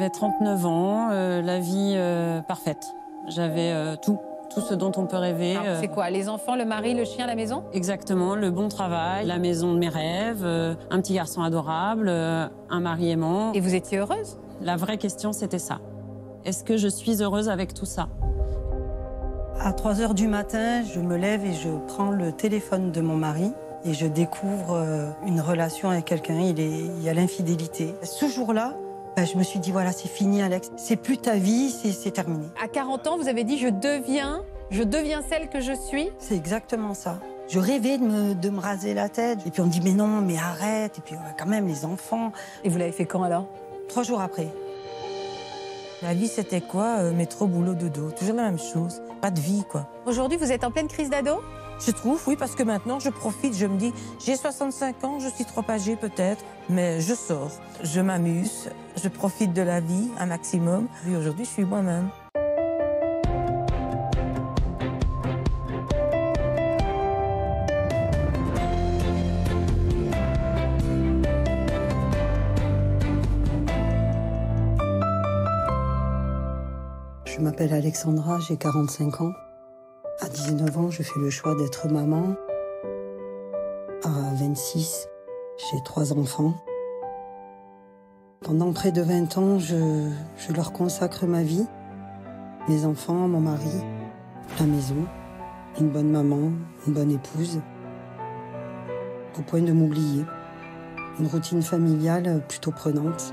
J'avais 39 ans, euh, la vie euh, parfaite. J'avais euh, tout, tout ce dont on peut rêver. C'est quoi Les enfants, le mari, le chien, la maison Exactement, le bon travail, la maison de mes rêves, un petit garçon adorable, un mari aimant. Et vous étiez heureuse La vraie question, c'était ça. Est-ce que je suis heureuse avec tout ça À 3 heures du matin, je me lève et je prends le téléphone de mon mari et je découvre une relation avec quelqu'un. Il, il y a l'infidélité. Ce jour-là, bah, je me suis dit voilà, c'est fini, Alex. C'est plus ta vie, c'est terminé. À 40 ans, vous avez dit je deviens, je deviens celle que je suis. C'est exactement ça. Je rêvais de me, de me, raser la tête. Et puis on me dit mais non, mais arrête. Et puis quand même les enfants. Et vous l'avez fait quand alors Trois jours après. La vie, c'était quoi euh, Métro, boulot, dodo. Toujours la même chose. Pas de vie, quoi. Aujourd'hui, vous êtes en pleine crise d'ado je trouve, oui, parce que maintenant, je profite, je me dis, j'ai 65 ans, je suis trop âgée peut-être, mais je sors, je m'amuse, je profite de la vie un maximum. Et aujourd'hui, je suis moi-même. Je m'appelle Alexandra, j'ai 45 ans. À 19 ans, je fais le choix d'être maman. À 26, j'ai trois enfants. Pendant près de 20 ans, je, je, leur consacre ma vie, mes enfants, mon mari, la maison, une bonne maman, une bonne épouse, au point de m'oublier. Une routine familiale plutôt prenante.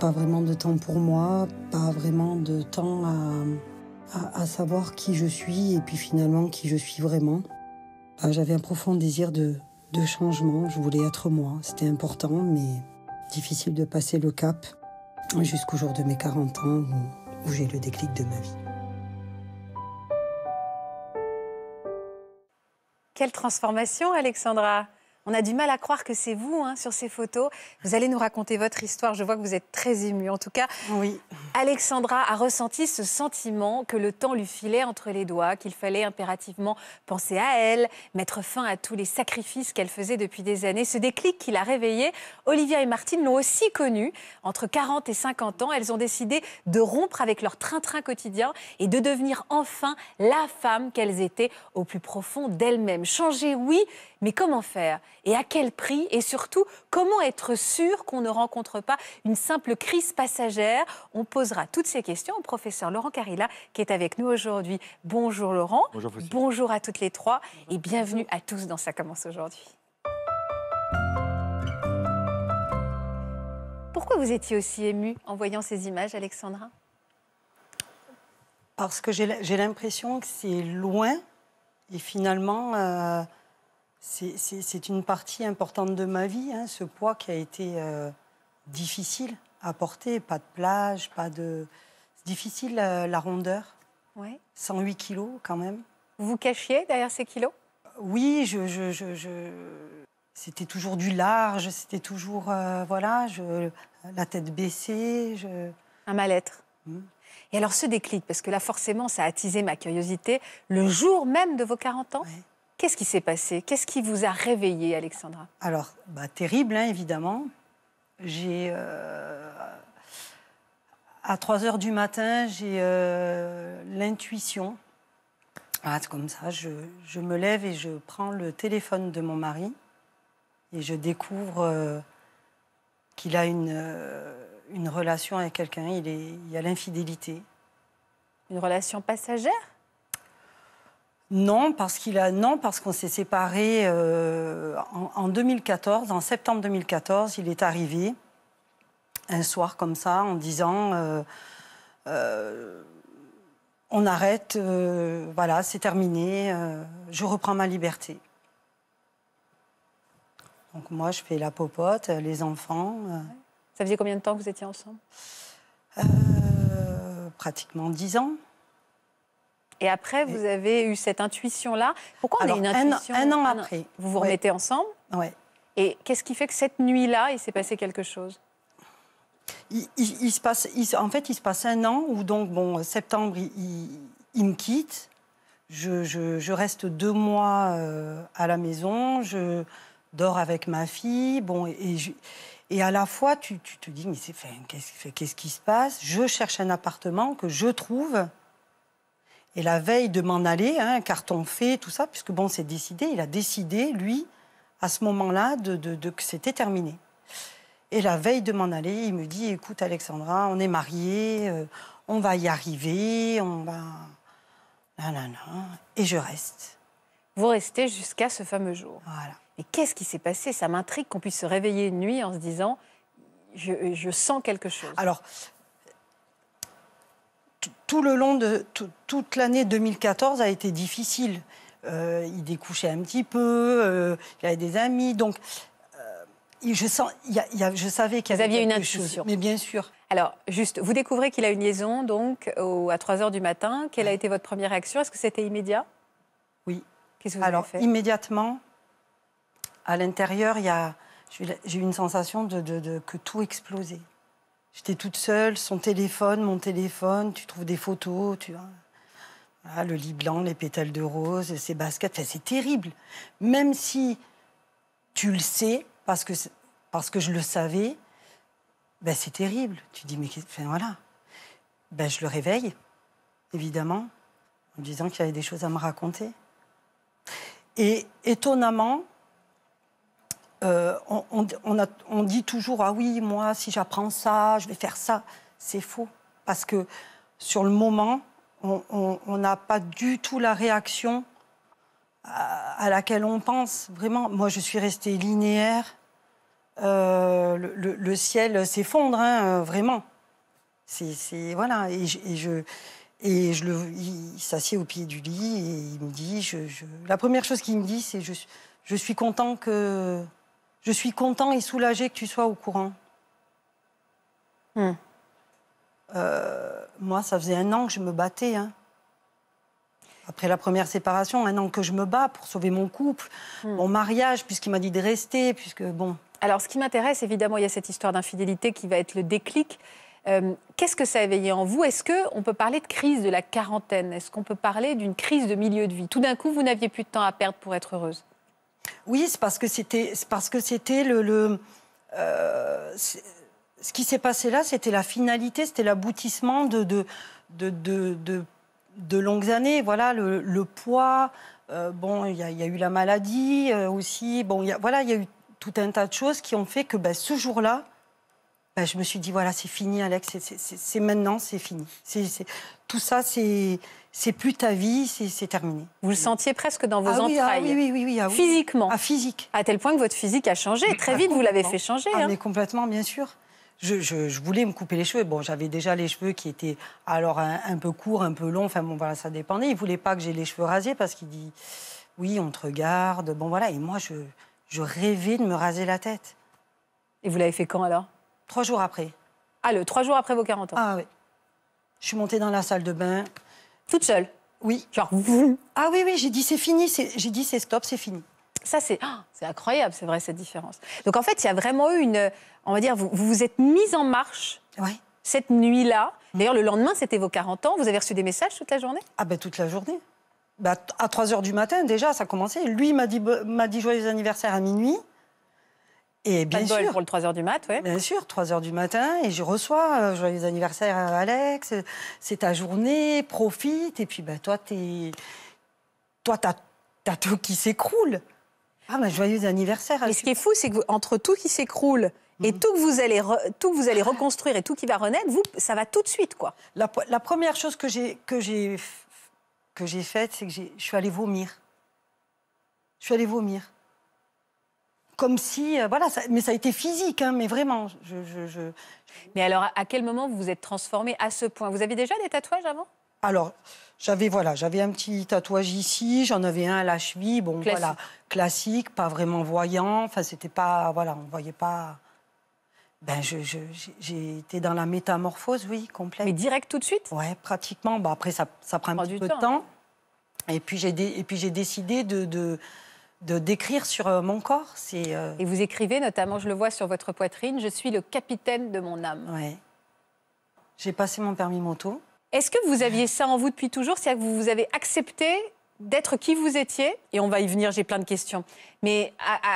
Pas vraiment de temps pour moi, pas vraiment de temps à, à, savoir qui je suis et puis finalement qui je suis vraiment. Euh, j'avais un profond désir de, changement, je voulais être moi, c'était important mais difficile de passer le cap jusqu'au jour de mes 40 ans où j'ai le déclic de ma vie. Quelle transformation Alexandra on a du mal à croire que c'est vous hein, sur ces photos. Vous allez nous raconter votre histoire. Je vois que vous êtes très émue. En tout cas, oui. Alexandra a ressenti ce sentiment que le temps lui filait entre les doigts, qu'il fallait impérativement penser à elle, mettre fin à tous les sacrifices qu'elle faisait depuis des années. Ce déclic qui l'a réveillée, Olivia et Martine l'ont aussi connu. Entre 40 et 50 ans, elles ont décidé de rompre avec leur train-train quotidien et de devenir enfin la femme qu'elles étaient au plus profond d'elles-mêmes. Changer, oui, mais comment faire Et à quel prix Et surtout, comment être sûr qu'on ne rencontre pas une simple crise passagère On posera toutes ces questions au professeur Laurent Carilla qui est avec nous aujourd'hui. Bonjour Laurent. Bonjour, à toutes les trois et bienvenue à tous dans Ça commence aujourd'hui. Pourquoi vous étiez aussi ému en voyant ces images, Alexandra Parce que j'ai l'impression que c'est loin et finalement, euh, c'est une partie importante de ma vie, hein, ce poids qui a été euh, difficile à porter. Pas de plage, pas de. C'est difficile euh, la rondeur. 108 kilos quand même. Vous vous cachiez derrière ces kilos Oui, je, c'était toujours du large, c'était toujours. Euh, voilà, la tête baissée. Un mal-être. Hum. Et alors ce déclic, parce que là forcément ça a attisé ma curiosité, le jour même de vos 40 ans Qu'est-ce qui s'est passé Qu'est-ce qui vous a réveillé, Alexandra Alors, bah, terrible, hein, évidemment. J'ai. Euh, à 3 heures du matin, j'ai euh, l'intuition. Ah, c'est comme ça, je, me lève et je prends le téléphone de mon mari et je découvre euh, qu'il a une, une relation avec quelqu'un, il, est, il y a l'infidélité. Une relation passagère non, parce qu'il a non parce qu'on s'est séparés euh, en, 2014. En septembre 2014, il est arrivé un soir comme ça en disant euh, euh, on arrête, voilà, c'est terminé, je reprends ma liberté. Donc moi, je fais la popote, les enfants. Ça faisait combien de temps que vous étiez ensemble Pratiquement dix ans. Et après, vous avez eu cette intuition-là. Pourquoi on a une intuition Un, an, après. Vous vous remettez ensemble Oui. Et qu'est-ce qui fait que cette nuit-là, il s'est passé quelque chose il, se passe, En fait, il se passe un an où, donc, bon, septembre, il, me quitte. Je, reste deux mois euh, à la maison. Je dors avec ma fille. Bon, et, et à la fois, tu, te dis, mais qu'est-ce qui se passe Je cherche un appartement que je trouve et la veille de m'en aller, hein, carton fait, tout ça, puisque bon, c'est décidé, il a décidé, lui, à ce moment-là, de, que c'était terminé. Et la veille de m'en aller, il me dit, écoute Alexandra, on est mariés, euh, on va y arriver, on va... non. Et je reste. Vous restez jusqu'à ce fameux jour. Voilà. Mais qu'est-ce qui s'est passé Ça m'intrigue qu'on puisse se réveiller une nuit en se disant, je, je sens quelque chose. Alors, tout le long de toute l'année 2014 a été difficile. Euh, il découchait un petit peu, euh, il avait des amis, donc euh, je, y je savais qu'il y avait Vous aviez une intuition. mais bien sûr. Alors, juste, vous découvrez qu'il a une liaison, donc, à 3 h du matin. Quelle a été votre première réaction Est-ce que c'était immédiat Oui. Qu'est-ce que vous avez fait immédiatement, à l'intérieur, j'ai eu une sensation que tout explosait. J'étais toute seule, son téléphone, mon téléphone, tu trouves des photos, tu vois. le lit blanc, les pétales de rose, ses baskets, c'est terrible. Même si tu le sais, parce que, parce que je le savais, ben, c'est terrible. Tu dis, mais voilà. Ben, je le réveille, évidemment, en me disant qu'il y avait des choses à me raconter. Et étonnamment, euh, on, dit toujours ah oui moi si j'apprends ça je vais faire ça c'est faux parce que sur le moment on n'a pas du tout la réaction à, laquelle on pense vraiment moi je suis restée linéaire euh, le, ciel s'effondre hein, vraiment c'est voilà et je, et je, le, il s'assied au pied du lit et il me dit la première chose qu'il me dit c'est je suis content que je suis content et soulagé que tu sois au courant. Hmm. Euh, moi, ça faisait un an que je me battais. Hein. Après la première séparation, un an que je me bats pour sauver mon couple, hmm. mon mariage, puisqu'il m'a dit de rester, puisque bon. Alors, ce qui m'intéresse, évidemment, il y a cette histoire d'infidélité qui va être le déclic. Euh, qu'est-ce que ça a éveillé en vous Est-ce que on peut parler de crise de la quarantaine Est-ce qu'on peut parler d'une crise de milieu de vie Tout d'un coup, vous n'aviez plus de temps à perdre pour être heureuse oui, c'est parce que c'était parce que c'était le, euh, ce qui s'est passé là, c'était la finalité, c'était l'aboutissement de de, de de, de, longues années. Voilà, le, poids. Euh, bon, il y, a eu la maladie euh, aussi. Bon, voilà, il y a eu tout un tas de choses qui ont fait que ben, ce jour-là, ben, je me suis dit voilà, c'est fini, Alex, c'est maintenant, c'est fini. C'est tout ça, c'est c'est plus ta vie, c'est terminé. Vous le sentiez presque dans vos ah ah entrailles. Oui, oui, oui, ah Physiquement. À physique. À tel point que votre physique a changé. Très vite, vous l'avez fait changer. Ah, hein. mais complètement, bien sûr. Je, voulais me couper les cheveux. Bon, j'avais déjà les cheveux qui étaient alors un, peu courts, un peu longs. Enfin bon, voilà, ça dépendait. Il voulait pas que j'ai les cheveux rasés parce qu'il dit oui, on te regarde. Bon voilà. Et moi, je, je rêvais de me raser la tête. Et vous l'avez fait quand alors Trois jours après. Ah, le trois jours après vos 40 ans. Ah oui. Je suis montée dans la salle de bain. Toute seule Oui. Genre, vous Ah oui, oui, j'ai dit c'est fini, j'ai dit c'est stop, c'est fini. Ça, c'est oh, c'est incroyable, c'est vrai, cette différence. Donc en fait, il y a vraiment eu une. On va dire, vous vous, êtes mise en marche cette nuit-là. Mm. D'ailleurs, le lendemain, c'était vos 40 ans. Vous avez reçu des messages toute la journée Ah ben, toute la journée. Bah, à 3 h du matin, déjà, ça commencé. Lui m'a dit, dit joyeux anniversaire à minuit bien sûr. pour le 3h du mat, oui. Bien sûr, 3h du matin, et je reçois euh, joyeux anniversaire à euh, Alex, euh, c'est ta journée, profite, et puis ben, toi, t'es... Toi, t'as, tout qui s'écroule. Ah, mais bah, joyeux anniversaire. Mais ce qui est fou, c'est que entre tout qui s'écroule et mhm. tout que vous allez tout vous allez reconstruire et tout qui va renaître, vous, ça va tout de suite, quoi. La, première chose que j'ai que j'ai que j'ai faite, c'est que je suis allée vomir. Je suis allée vomir comme si, euh, voilà, mais ça a été physique, hein, mais vraiment. Je, Mais alors, à quel moment vous vous êtes transformée à ce point Vous aviez déjà des tatouages avant Alors, j'avais voilà, j'avais un petit tatouage ici, j'en avais un à la cheville, bon voilà, classique, pas vraiment voyant. Enfin, c'était pas, voilà, on voyait pas. Ben, j'ai été dans la métamorphose, oui, complète. Mais direct tout de suite Ouais, pratiquement. Bah, après, ça, prend un petit peu temps, de temps. Et puis j'ai décidé de, de de d'écrire sur euh, mon corps. C'est, euh, Et vous écrivez notamment, je le vois sur votre poitrine, je suis le capitaine de mon âme. Oui. J'ai passé mon permis moto. Est-ce que vous aviez ça en vous depuis toujours C'est-à-dire que vous vous avez accepté d'être qui vous étiez Et on va y venir, j'ai plein de questions. Mais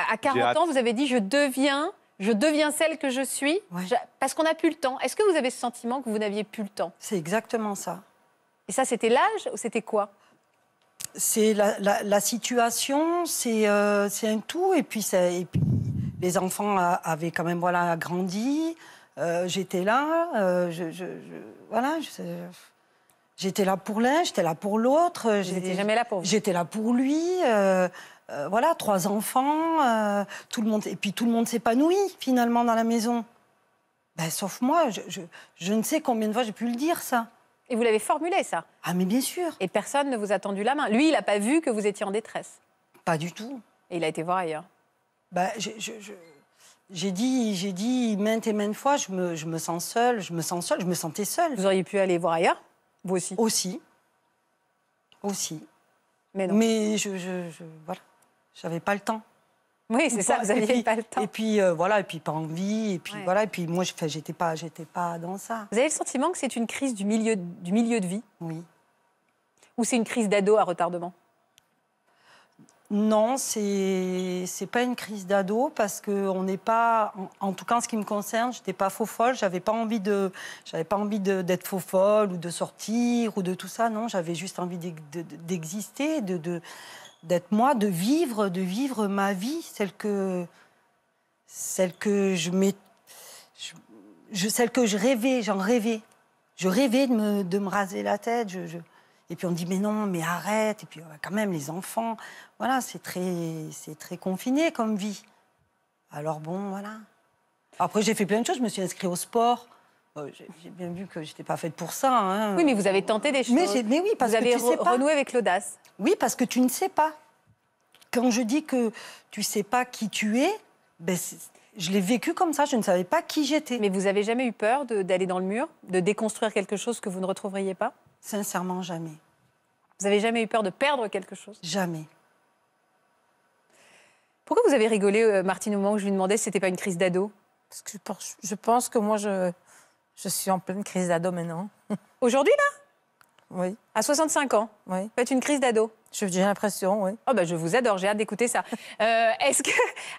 à, 40 ans, vous avez dit je deviens, je deviens celle que je suis parce qu'on n'a plus le temps. Est-ce que vous avez ce sentiment que vous n'aviez plus le temps C'est exactement ça. Et ça, c'était l'âge ou c'était quoi c'est la, situation, euh, c'est un tout. Et puis, les enfants avaient quand même voilà, grandi. Euh, j'étais là. Euh, voilà. J'étais là pour l'un, j'étais là pour l'autre. J'étais jamais là pour J'étais là pour lui. voilà, trois enfants. tout le monde, et puis tout le monde s'épanouit finalement dans la maison. Ben, sauf moi, je ne sais combien de fois j'ai pu le dire ça. Et vous l'avez formulé, ça Ah, mais bien sûr. Et personne ne vous a tendu la main. Lui, il n'a pas vu que vous étiez en détresse. Pas du tout. Et il a été voir ailleurs. Bah, j'ai dit, dit maintes et maintes fois, je me, je me sens seule, je me sens seule, je me sentais seule. Vous auriez pu aller voir ailleurs, vous aussi. Aussi, aussi. Mais non. Mais je, je, je voilà, j'avais pas le temps. Oui, c'est ça, vous n'aviez pas le temps. Et puis euh, voilà, et puis pas envie, et puis voilà, et puis moi, j'étais pas, j'étais pas dans ça. Vous avez le sentiment que c'est une crise du milieu, du milieu de vie Oui. Ou c'est une crise d'ado à retardement non, c'est c'est pas une crise d'ado parce que on n'est pas, en, tout cas en ce qui me concerne, j'étais pas faux folle, j'avais pas envie de, j'avais pas envie d'être faux folle ou de sortir ou de tout ça. Non, j'avais juste envie d'exister, de, de d'être moi, de vivre, de vivre ma vie, celle que, celle que je je, celle que je rêvais, j'en rêvais. Je rêvais de me, de me raser la tête. Et puis on dit mais non, mais arrête. Et puis euh, quand même les enfants, voilà, c'est très, c'est très confiné comme vie. Alors bon, voilà. Après j'ai fait plein de choses. Je me suis inscrite au sport. Oh, j'ai bien vu que j'étais pas faite pour ça. Hein. Oui, mais vous avez tenté des choses. Mais, oui, parce vous que avez tu sais pas. renoué avec l'audace. Oui, parce que tu ne sais pas. Quand je dis que tu ne sais pas qui tu es, ben, je l'ai vécu comme ça. Je ne savais pas qui j'étais. Mais vous avez jamais eu peur d'aller dans le mur, de déconstruire quelque chose que vous ne retrouveriez pas Sincèrement, jamais. Vous avez jamais eu peur de perdre quelque chose Jamais. Pourquoi vous avez rigolé, euh, Martine, au moment où je lui demandais si c'était pas une crise d'ado Parce que je pense que moi, je je suis en pleine crise d'ado maintenant. Aujourd'hui, là Oui. À 65 ans Oui. Faites une crise d'ado J'ai l'impression, oui. Oh, ben, je vous adore, j'ai hâte d'écouter ça. Euh, est-ce que...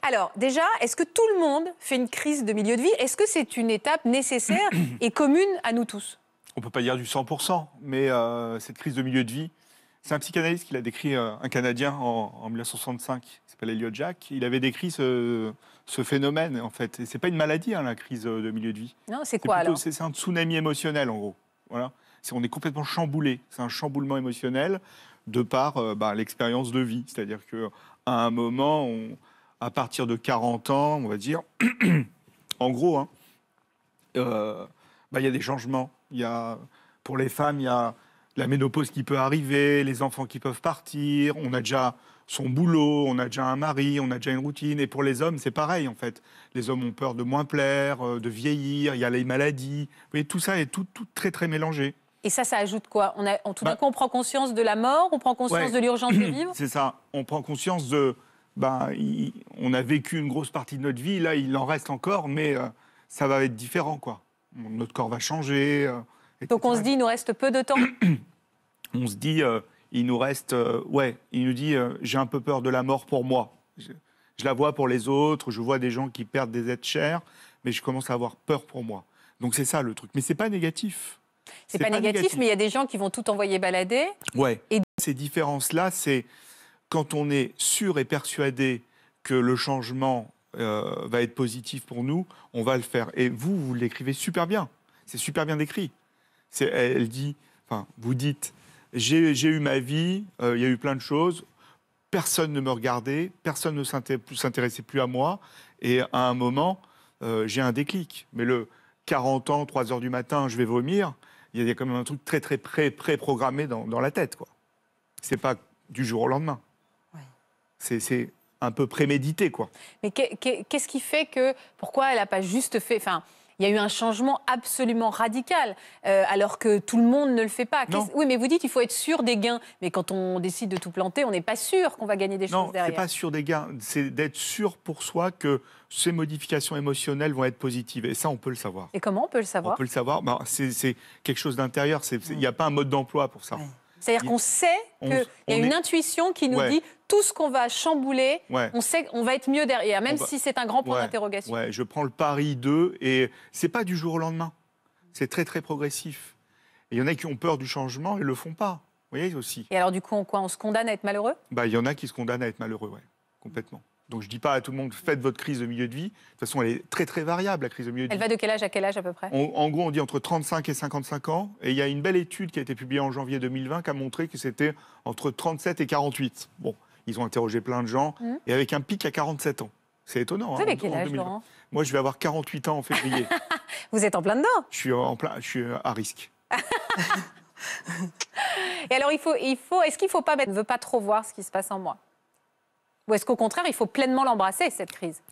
Alors, déjà, est-ce que tout le monde fait une crise de milieu de vie Est-ce que c'est une étape nécessaire et commune à nous tous On ne peut pas dire du 100%, mais euh, cette crise de milieu de vie, c'est un psychanalyste qui l'a décrit, euh, un Canadien en, 1965, qui s'appelle Elliot Jack. Il avait décrit ce, phénomène, en fait. Et c'est pas une maladie, hein, la crise euh, de milieu de vie. Non, c'est quoi alors C'est un tsunami émotionnel, en gros. Voilà. on est complètement chamboulé. C'est un chamboulement émotionnel de par euh, bah, l'expérience de vie. C'est-à-dire que à un moment, à partir de 40 ans, on va dire, en gros, hein, bah, il y a des changements. Il y pour les femmes, il y a la ménopause qui peut arriver, les enfants qui peuvent partir, on a déjà son boulot, on a déjà un mari, on a déjà une routine. Et pour les hommes, c'est pareil en fait. Les hommes ont peur de moins plaire, euh, de vieillir, il y a les maladies. Vous tout ça est tout, très très mélangé. Et ça, ça ajoute quoi on a, Tout bah coup, on prend conscience de la mort, on prend conscience de l'urgence de vivre C'est ça, on prend conscience de... Bah, on a vécu une grosse partie de notre vie, là, il en reste encore, mais euh, ça va être différent, quoi. Notre corps va changer, euh, donc on se dit, il nous reste peu de temps On se dit, euh, il nous reste. Euh, ouais, il nous dit, euh, j'ai un peu peur de la mort pour moi. Je, la vois pour les autres, je vois des gens qui perdent des êtres chers, mais je commence à avoir peur pour moi. Donc c'est ça le truc. Mais c'est pas négatif. C'est pas, négatif, mais il y a des gens qui vont tout envoyer balader. Ouais. Et ces différences-là, c'est quand on est sûr et persuadé que le changement va être positif pour nous, on va le faire. Et vous, vous l'écrivez super bien. C'est super bien décrit. Elle dit, enfin, vous dites, j'ai eu ma vie, euh, il y a eu plein de choses, personne ne me regardait, personne ne s'intéressait plus à moi, et à un moment, euh, j'ai un déclic. Mais le 40 ans, 3 heures du matin, je vais vomir, il y a quand même un truc très, très pré-programmé dans, la tête, quoi. C'est pas du jour au lendemain. C'est un peu prémédité, quoi. Mais qu'est-ce qui fait que... Pourquoi elle n'a pas juste fait... Enfin, il y a eu un changement absolument radical, euh, alors que tout le monde ne le fait pas. Oui, mais vous dites qu'il faut être sûr des gains. Mais quand on décide de tout planter, on n'est pas sûr qu'on va gagner des choses derrière. Non, c'est pas sûr des gains. C'est d'être sûr pour soi que ces modifications émotionnelles vont être positives. Et ça, on peut le savoir. Et comment on peut le savoir On peut le savoir. Ben, c'est quelque chose d'intérieur. Il n'y a pas un mode d'emploi pour ça. C'est-à-dire qu'on sait qu'il y a une intuition qui nous dit tout ce qu'on va chambouler, on sait qu'on va être mieux derrière, même si c'est un grand point d'interrogation. je prends le pari 2 et c'est pas du jour au lendemain. C'est très très progressif. Il y en a qui ont peur du changement et le font pas. Vous voyez aussi. Et alors du coup, on, quoi, on se condamne à être malheureux Bah, il y en a qui se condamnent à être malheureux, ouais, complètement. Donc je ne dis pas à tout le monde, faites votre crise de milieu de vie. De toute façon, elle est très très variable, la crise de milieu de vie. Elle va de quel âge à quel âge à peu près En gros, on dit entre 35 et 55 ans. Et il y a une belle étude qui a été publiée en janvier 2020 qui a montré que c'était entre 37 et 48. Bon, ils ont interrogé plein de gens. Mmh. Et avec un pic à 47 ans. C'est étonnant. Vous hein, avez quel âge, Laurent Moi, je vais avoir 48 ans en février. Vous êtes en plein dedans Je suis, en plein, je suis à risque. et alors, il faut, il faut, est-ce qu'il ne faut pas mettre « ne veut pas trop voir ce qui se passe en moi » Ou est-ce qu'au contraire, il faut pleinement l'embrasser, cette crise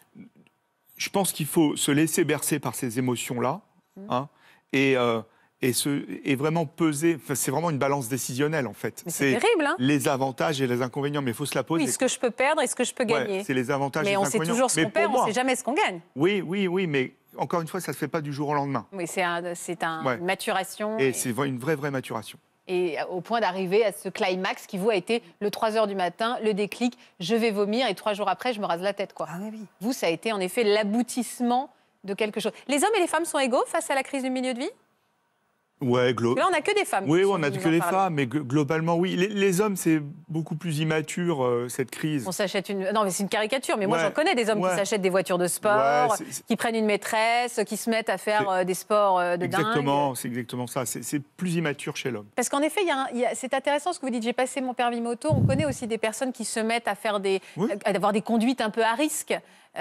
Je pense qu'il faut se laisser bercer par ces émotions-là mm. hein, et, euh, et, vraiment peser. c'est vraiment une balance décisionnelle, en fait. C'est terrible, hein. Les avantages et les inconvénients, mais il faut se la poser. Oui, ce que je peux perdre et ce que je peux gagner. c'est les avantages et les inconvénients. Mais on sait toujours ce qu'on perd, on ne sait jamais ce qu'on gagne. Oui, oui, oui, mais encore une fois, ça ne se fait pas du jour au lendemain. Oui, c'est un, une maturation. Et, et... c'est une vraie, vraie maturation et au point d'arriver à ce climax qui vous a été le 3 heures du matin, le déclic, je vais vomir et trois jours après, je me rase la tête. Quoi. Ah vous, ça a été en effet l'aboutissement de quelque chose. Les hommes et les femmes sont égaux face à la crise du milieu de vie Ouais, glo... Là, on n'a que des femmes. Oui, on n'a que des femmes, mais globalement, oui. Les, hommes, c'est beaucoup plus immature, euh, cette crise. On s'achète une. Non, mais c'est une caricature, mais moi, j'en connais des hommes qui s'achètent des voitures de sport, qui prennent une maîtresse, qui se mettent à faire euh, des sports euh, de dingue. exactement, C'est exactement ça. C'est plus immature chez l'homme. Parce qu'en effet, c'est intéressant ce que vous dites. J'ai passé mon permis moto. On connaît aussi des personnes qui se mettent à faire des. à avoir des conduites un peu à risque. Il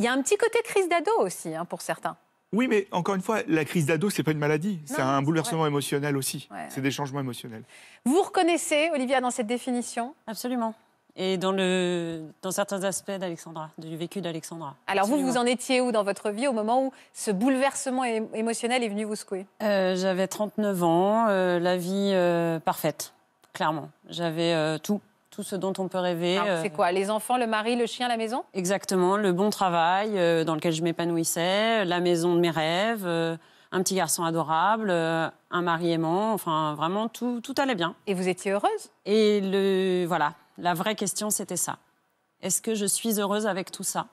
y a un petit côté crise d'ado aussi, hein, pour certains. Oui, mais encore une fois, la crise d'ado, n'est pas une maladie, c'est un bouleversement émotionnel aussi. C'est des changements émotionnels. Vous reconnaissez, Olivia, dans cette définition Absolument. Et dans, le, dans certains aspects d'Alexandra, du vécu d'Alexandra. Alors vous, vous en étiez où dans votre vie au moment où ce bouleversement émotionnel est venu vous secouer euh, J'avais 39 ans, euh, la vie euh, parfaite, clairement. J'avais tout tout ce dont on peut rêver. C'est euh, quoi Les enfants, le mari, le chien, la maison Exactement, le bon travail euh, dans lequel je m'épanouissais, la maison de mes rêves, euh, un petit garçon adorable, un mari aimant, enfin vraiment tout, tout allait bien. Et vous étiez heureuse Et le, voilà, la vraie question c'était ça. Est-ce que je suis heureuse avec tout ça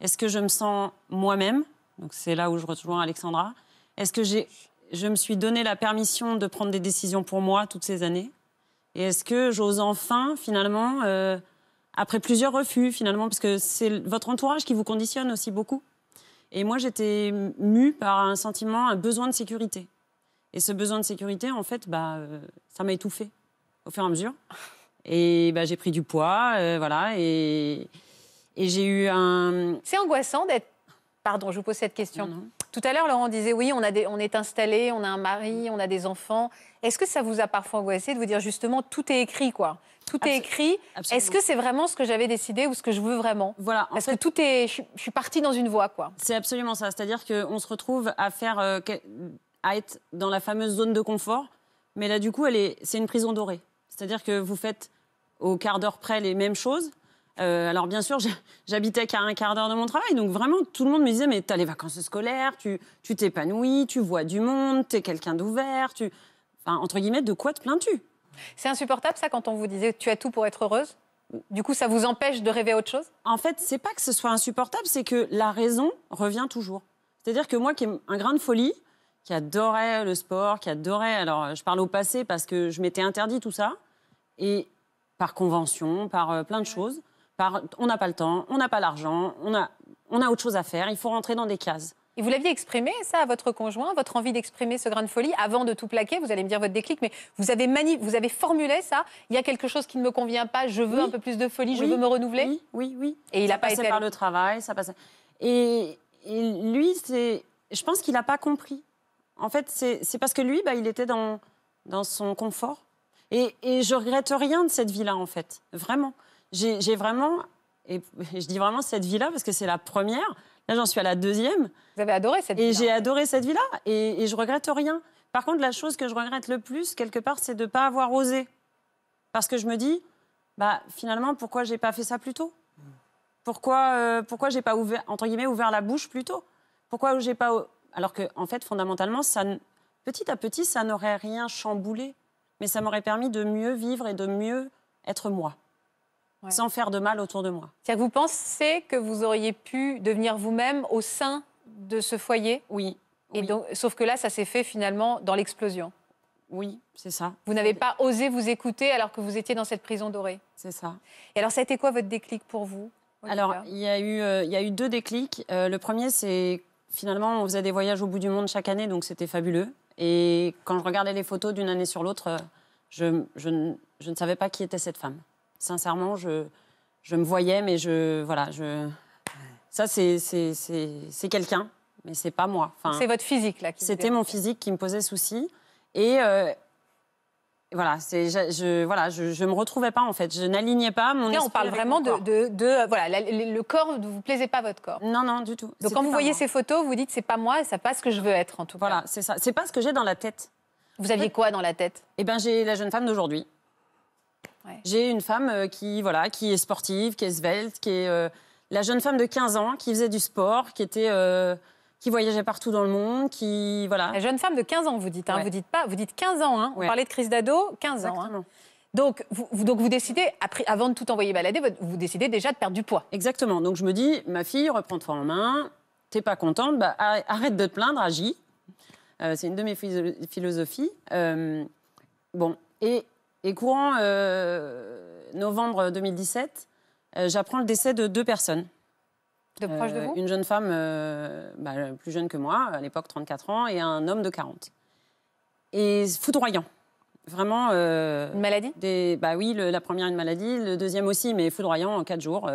Est-ce que je me sens moi-même Donc c'est là où je rejoins Alexandra. Est-ce que j'ai, je me suis donné la permission de prendre des décisions pour moi toutes ces années et est-ce que j'ose enfin, finalement, euh, après plusieurs refus, finalement, parce que c'est votre entourage qui vous conditionne aussi beaucoup. Et moi, j'étais mue par un sentiment, un besoin de sécurité. Et ce besoin de sécurité, en fait, bah, euh, ça m'a étouffée au fur et à mesure. Et bah, j'ai pris du poids, euh, voilà. Et, et j'ai eu un. C'est angoissant d'être. Pardon, je vous pose cette question. non. Tout à l'heure, Laurent disait oui, on, est installé, on a un mari, on a des enfants. Est-ce que ça vous a parfois angoissé de vous dire justement tout est écrit quoi Tout est écrit. Est-ce que c'est vraiment ce que j'avais décidé ou ce que je veux vraiment Voilà. Parce ce que tout est, je, suis partie dans une voie quoi. C'est absolument ça. C'est-à-dire qu'on se retrouve à faire, euh, à être dans la fameuse zone de confort, mais là du coup, elle est, c'est une prison dorée. C'est-à-dire que vous faites au quart d'heure près les mêmes choses. Euh, alors bien sûr, j'habitais qu'à un quart d'heure de mon travail, donc vraiment tout le monde me disait mais t'as les vacances scolaires, tu t'épanouis, tu, vois du monde, t'es quelqu'un d'ouvert, tu... Enfin, entre guillemets, de quoi te plains-tu C'est insupportable ça quand on vous disait tu as tout pour être heureuse du coup, ça vous empêche de rêver autre chose En fait, c'est pas que ce soit insupportable, c'est que la raison revient toujours. C'est-à-dire que moi, qui ai un grain de folie, qui adorait le sport, qui adorait. Alors, je parle au passé parce que je m'étais interdit tout ça. Et par convention, par euh, plein de choses on n'a pas le temps, on n'a pas l'argent, on a, on a autre chose à faire, il faut rentrer dans des cases. Et vous l'aviez exprimé, ça, à votre conjoint, votre envie d'exprimer ce grain de folie avant de tout plaquer Vous allez me dire votre déclic, mais vous avez, vous avez formulé ça Il y a quelque chose qui ne me convient pas, je veux un peu plus de folie, je veux me renouveler Oui, oui, oui. Et il a pas par le travail, ça passe. Et, lui, c'est, je pense qu'il n'a pas compris. En fait, c'est parce que lui, bah, il était dans, dans son confort. Et, et je regrette rien de cette vie-là, en fait, vraiment j'ai vraiment, et je dis vraiment cette vie-là parce que c'est la première. Là, j'en suis à la deuxième. Vous avez adoré cette vie-là. Et j'ai adoré cette vie-là. Et, et, je regrette rien. Par contre, la chose que je regrette le plus, quelque part, c'est de ne pas avoir osé. Parce que je me dis, bah, finalement, pourquoi j'ai pas fait ça plus tôt Pourquoi, je euh, pourquoi j'ai pas ouvert, entre guillemets, ouvert la bouche plus tôt Pourquoi j'ai pas. Alors que, en fait, fondamentalement, ça, petit à petit, ça n'aurait rien chamboulé. Mais ça m'aurait permis de mieux vivre et de mieux être moi sans faire de mal autour de moi. vous pensez que vous auriez pu devenir vous-même au sein de ce foyer Oui. Et Donc, sauf que là, ça s'est fait finalement dans l'explosion. Oui, c'est ça. Vous n'avez pas osé vous écouter alors que vous étiez dans cette prison dorée. C'est ça. Et alors, ça a été quoi votre déclic pour vous Alors, il y, a eu, euh, y a eu deux déclics. Euh, le premier, c'est finalement, on faisait des voyages au bout du monde chaque année, donc c'était fabuleux. Et quand je regardais les photos d'une année sur l'autre, euh, je, je ne savais pas qui était cette femme. Sincèrement, je, je me voyais, mais je. Voilà, je. Ça, c'est quelqu'un, mais c'est pas moi. Enfin, c'est votre physique, là. C'était mon physique qui me posait souci. Et. Euh, voilà, c'est je, ne voilà, je, je, me retrouvais pas en fait, je n'alignais pas mon. Là, on parle vraiment de, de, voilà, le, corps ne vous plaisait pas votre corps. Non, non, du tout. Donc quand vous voyez ces photos, vous dites c'est pas moi, ça pas ce que je veux être en tout cas. Voilà, c'est ça, c'est pas ce que j'ai dans la tête. Vous aviez quoi dans la tête Eh ben, j'ai la jeune femme d'aujourd'hui. J'ai une femme euh, qui, voilà, qui est sportive, qui est svelte, qui est euh, la jeune femme de 15 ans, qui faisait du sport, qui était... Euh, qui voyageait partout dans le monde, qui voilà. La jeune femme de 15 ans, vous dites, hein, vous dites pas, vous dites 15 ans. Hein. On parlait de crise d'ado, 15 ans. Hein. Donc vous, donc vous décidez, après, avant de tout envoyer balader, vous décidez déjà de perdre du poids. Exactement. Donc je me dis, ma fille, reprends-toi en main. T'es pas contente, bah, arrête de te plaindre, agis. c'est une de mes philosophies. bon, et et courant euh, novembre 2017, euh, j'apprends le décès de deux personnes. De proches de euh, vous Une jeune femme bah, plus jeune que moi, à l'époque 34 ans, et un homme de 40. Et foudroyant vraiment. une maladie Bah oui, la première une maladie, le deuxième aussi, mais foudroyant en quatre jours.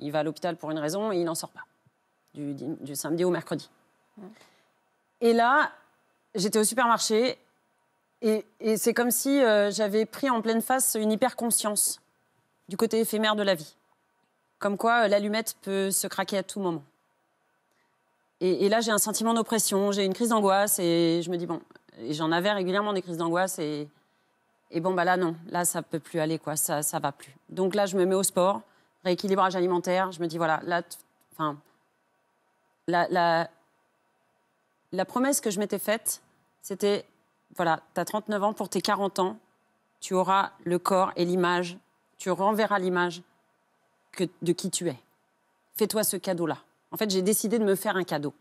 il va à l'hôpital pour une raison et il n'en sort pas. Du, samedi au mercredi. Et là, j'étais au supermarché et, c'est comme si euh, j'avais pris en pleine face une hyperconscience du côté éphémère de la vie. Comme quoi euh, l'allumette peut se craquer à tout moment. Et, là, j'ai un sentiment d'oppression, j'ai une crise d'angoisse et je me dis, bon, j'en avais régulièrement des crises d'angoisse et, et bon, bah là, non, là, ça peut plus aller, quoi, ça, ça va plus. Donc là, je me mets au sport, rééquilibrage alimentaire, je me dis, voilà, là, enfin, la, la promesse que je m'étais faite, c'était voilà, tu as 39 ans, pour tes 40 ans, tu auras le corps et l'image, tu renverras l'image de qui tu es. Fais-toi ce cadeau-là. En fait, j'ai décidé de me faire un cadeau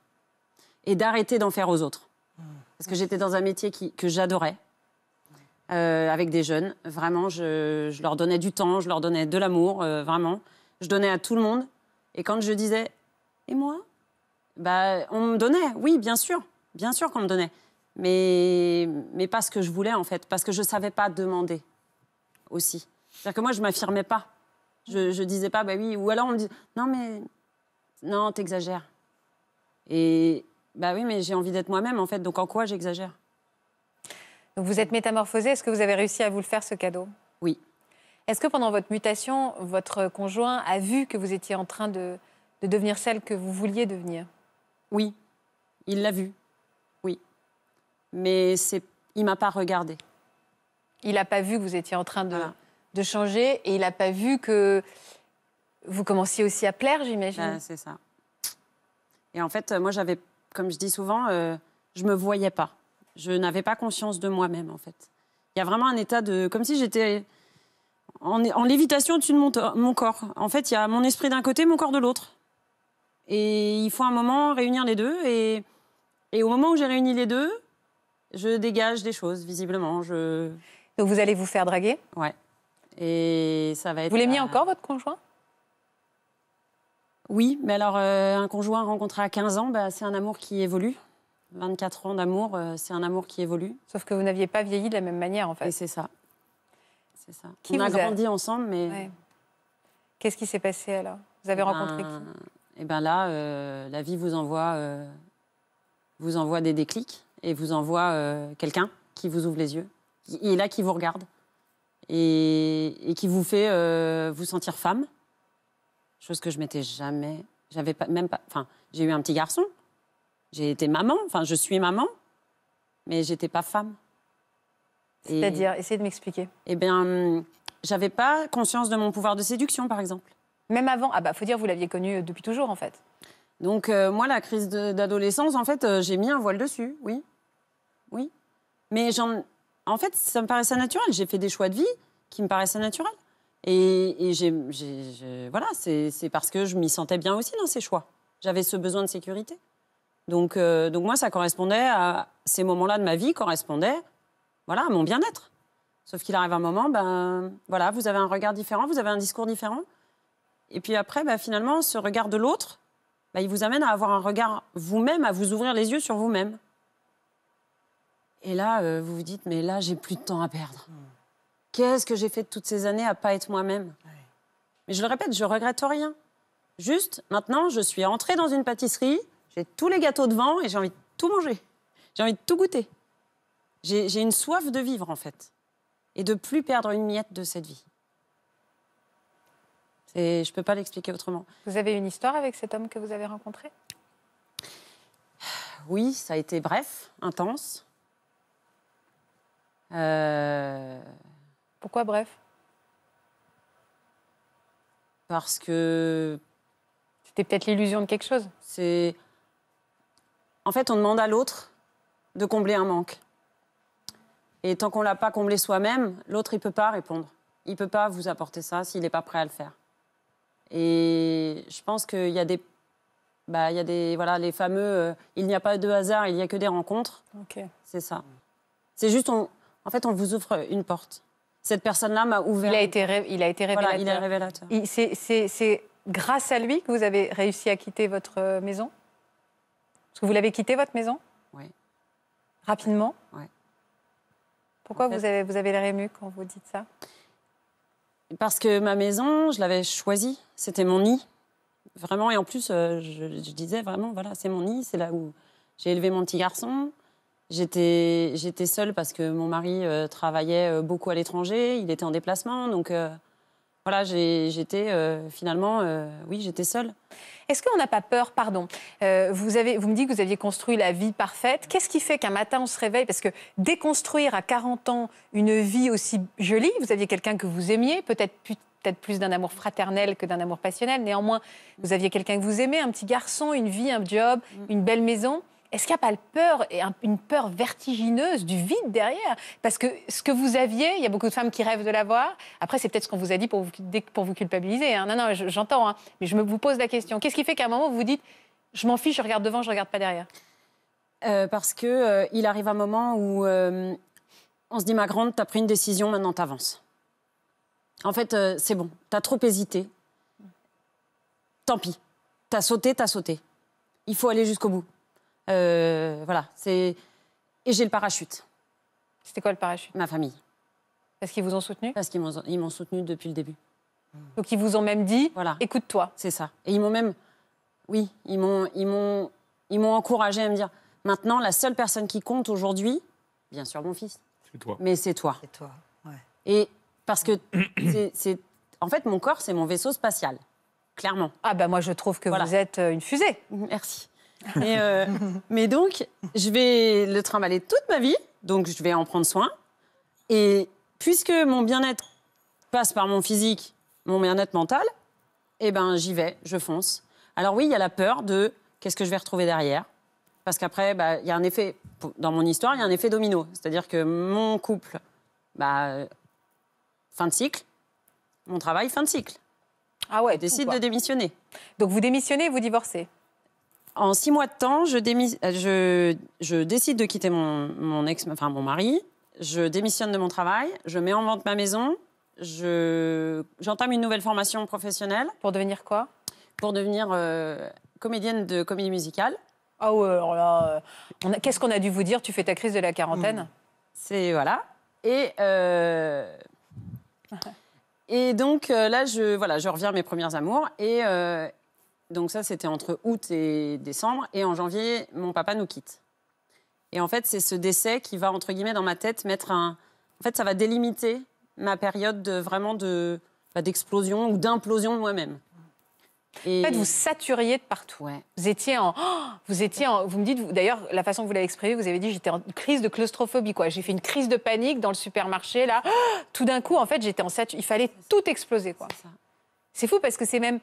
et d'arrêter d'en faire aux autres. Parce que j'étais dans un métier que j'adorais, euh, avec des jeunes. Vraiment, je, leur donnais du temps, je leur donnais de l'amour, euh, vraiment. Je donnais à tout le monde. Et quand je disais, et moi bah, On me donnait, oui, bien sûr. Bien sûr qu'on me donnait mais, mais pas ce que je voulais en fait, parce que je ne savais pas demander aussi. C'est-à-dire que moi, je ne m'affirmais pas. Je ne disais pas, bah oui, ou alors on me dit, non mais, non, t'exagères. Et bah oui, mais j'ai envie d'être moi-même en fait, donc en quoi j'exagère donc vous êtes métamorphosée. Est-ce que vous avez réussi à vous le faire, ce cadeau Oui. Est-ce que pendant votre mutation, votre conjoint a vu que vous étiez en train de, de devenir celle que vous vouliez devenir Oui, il l'a vu mais c'est, il ne m'a pas regardé. Il n'a pas vu que vous étiez en train de, de changer et il n'a pas vu que vous commenciez aussi à plaire, j'imagine. Ben, c'est ça. Et en fait, moi, j'avais, comme je dis souvent, euh, je ne me voyais pas. Je n'avais pas conscience de moi-même, en fait. Il y a vraiment un état de. comme si j'étais en, en lévitation au-dessus de mon, corps. En fait, il y a mon esprit d'un côté, mon corps de l'autre. Et il faut un moment réunir les deux. et au moment où j'ai réuni les deux, je dégage des choses, visiblement. Donc vous allez vous faire draguer Ouais. Et ça va être. Vous l'aimez encore, votre conjoint Oui, mais alors, euh, un conjoint rencontré à 15 ans, bah, c'est un amour qui évolue. 24 ans d'amour, euh, c'est un amour qui évolue. Sauf que vous n'aviez pas vieilli de la même manière, en fait. Et c'est ça. C'est ça. On a grandi ensemble, mais. Qu'est-ce qui s'est passé alors Vous avez eh ben, rencontré qui Eh bien là, euh, la vie vous envoie, vous envoie des déclics et vous envoie euh, quelqu'un qui vous ouvre les yeux. qui est là, qui vous regarde et, qui vous fait euh, vous sentir femme. Chose que je m'étais jamais. J'avais pas, même pas. Enfin, j'ai eu un petit garçon. J'ai été maman. Enfin, je suis maman. Mais j'étais pas femme. C'est-à-dire, essayez de m'expliquer. Eh bien, j'avais pas conscience de mon pouvoir de séduction, par exemple. Même avant Ah bah, faut dire, vous l'aviez connu euh, depuis toujours, en fait. Donc, moi, la crise d'adolescence, en fait, j'ai mis un voile dessus, oui oui. Mais en fait, ça me paraissait naturel. J'ai fait des choix de vie qui me paraissaient naturels. Et, voilà, c'est parce que je m'y sentais bien aussi dans ces choix. J'avais ce besoin de sécurité. Donc, euh, moi, ça correspondait à ces moments-là de ma vie, correspondait voilà, à mon bien-être. Sauf qu'il arrive un moment, ben, voilà, vous avez un regard différent, vous avez un discours différent. Et puis après, ben, finalement, ce regard de l'autre, ben, il vous amène à avoir un regard vous-même, à vous ouvrir les yeux sur vous-même. Et là, euh, vous vous dites, mais là, j'ai plus de temps à perdre. Qu'est-ce que j'ai fait de toutes ces années à pas être moi-même Mais je le répète, je regrette rien. Juste, maintenant, je suis entrée dans une pâtisserie, j'ai tous les gâteaux devant et j'ai envie de tout manger. J'ai envie de tout goûter. J'ai une soif de vivre, en fait, et de plus perdre une miette de cette vie. Et je ne peux pas l'expliquer autrement. Vous avez une histoire avec cet homme que vous avez rencontré Oui, ça a été bref, intense. Euh, Pourquoi bref Parce que. C'était peut-être l'illusion de quelque chose. C'est. En fait, on demande à l'autre de combler un manque. Et tant qu'on ne l'a pas comblé soi-même, l'autre, il ne peut pas répondre. Il ne peut pas vous apporter ça s'il n'est pas prêt à le faire. Et je pense qu'il y a des bah, y a des, voilà, les fameux euh, il n'y a pas de hasard, il n'y a que des rencontres. C'est ça. C'est juste, on, en fait, on vous ouvre une porte. Cette personne-là m'a ouvert. Il a été, il a été révélateur. C'est grâce à lui que vous avez réussi à quitter votre maison Parce que vous l'avez quitté, votre maison Oui. Rapidement Oui. Pourquoi vous, avez, vous avez l'air ému quand vous dites ça Parce que ma maison, je l'avais choisie. C'était mon nid. Vraiment, et en plus, euh, je, je disais vraiment, voilà, c'est mon nid, c'est là où j'ai élevé mon petit garçon. J'étais, j'étais seule parce que mon mari euh, travaillait euh, beaucoup à l'étranger, il était en déplacement, donc euh, voilà, j'étais finalement, oui, j'étais seule. Est-ce qu'on n'a pas peur, pardon vous, avez, vous me dites que vous aviez construit la vie parfaite. Qu'est-ce qui fait qu'un matin on se réveille Parce que déconstruire à 40 ans une vie aussi jolie, vous aviez quelqu'un que vous aimiez, peut-être peut-être plus d'un amour fraternel que d'un amour passionnel. Néanmoins, vous aviez quelqu'un que vous aimez, un petit garçon, une vie, un job, mm. une belle maison. Est-ce qu'il n'y a pas peur, et une peur vertigineuse du vide derrière Parce que ce que vous aviez, il y a beaucoup de femmes qui rêvent de l'avoir. Après, c'est peut-être ce qu'on vous a dit pour vous, pour vous culpabiliser. Hein. Non, non, j'entends, hein. mais je me vous pose la question. Qu'est-ce qui fait qu'à un moment, vous vous dites, je m'en fiche, je regarde devant, je regarde pas derrière euh, Parce que euh, il arrive un moment où euh, on se dit, ma grande, tu as pris une décision, maintenant tu avances. En fait, c'est bon, tu as trop hésité. Tant pis, tu as sauté, tu as sauté. Il faut aller jusqu'au bout. Euh, voilà, c'est. Et j'ai le parachute. C'était quoi le parachute Ma famille. Parce qu'ils vous ont soutenu Parce qu'ils m'ont, soutenu depuis le début. Mmh. Donc ils vous ont même dit voilà. écoute-toi. C'est ça. Et ils m'ont même. Oui, ils m'ont, ils, encouragé à me dire maintenant, la seule personne qui compte aujourd'hui, bien sûr, mon fils. C'est toi. Mais c'est toi. C'est toi, ouais. Et parce que c'est, En fait, mon corps, c'est mon vaisseau spatial. Clairement. Ah, ben moi, je trouve que vous êtes euh, une fusée. Merci. Euh, mais donc, je vais le trimballer toute ma vie, donc je vais en prendre soin. Et puisque mon bien-être passe par mon physique, mon bien-être mental, eh ben j'y vais, je fonce. Alors oui, il y a la peur de qu'est-ce que je vais retrouver derrière, parce qu'après, bah, il y a un effet dans mon histoire, il y a un effet domino, c'est-à-dire que mon couple, bah, euh, fin de cycle, mon travail, fin de cycle. Ah ouais, décide de démissionner. Donc vous démissionnez, vous divorcez. En six mois de temps, je, euh, je, décide de quitter mon, ex, enfin mon mari. Je démissionne de mon travail. Je mets en vente ma maison. j'entame une nouvelle formation professionnelle. Pour devenir quoi Pour devenir euh, comédienne de comédie musicale. oh, alors là, euh, qu'est-ce qu'on a dû vous dire Tu fais ta crise de la quarantaine. Hmm. C'est voilà. Et et donc là, je voilà, je reviens à mes premières amours et, donc ça, c'était entre août et décembre. Et en janvier, mon papa nous quitte. Et en fait, c'est ce décès qui va, entre guillemets, dans ma tête, mettre un... En fait, ça va délimiter ma période de, vraiment de bah, d'explosion ou d'implosion de moi-même. En fait, vous saturiez de partout. Oh, vous étiez en, vous étiez vous me dites, d'ailleurs, la façon que vous l'avez exprimé, vous avez dit, j'étais en crise de claustrophobie, quoi. J'ai fait une crise de panique dans le supermarché, là. Oh, tout d'un coup, en fait, j'étais en Il fallait tout exploser, quoi. C'est fou parce que c'est même,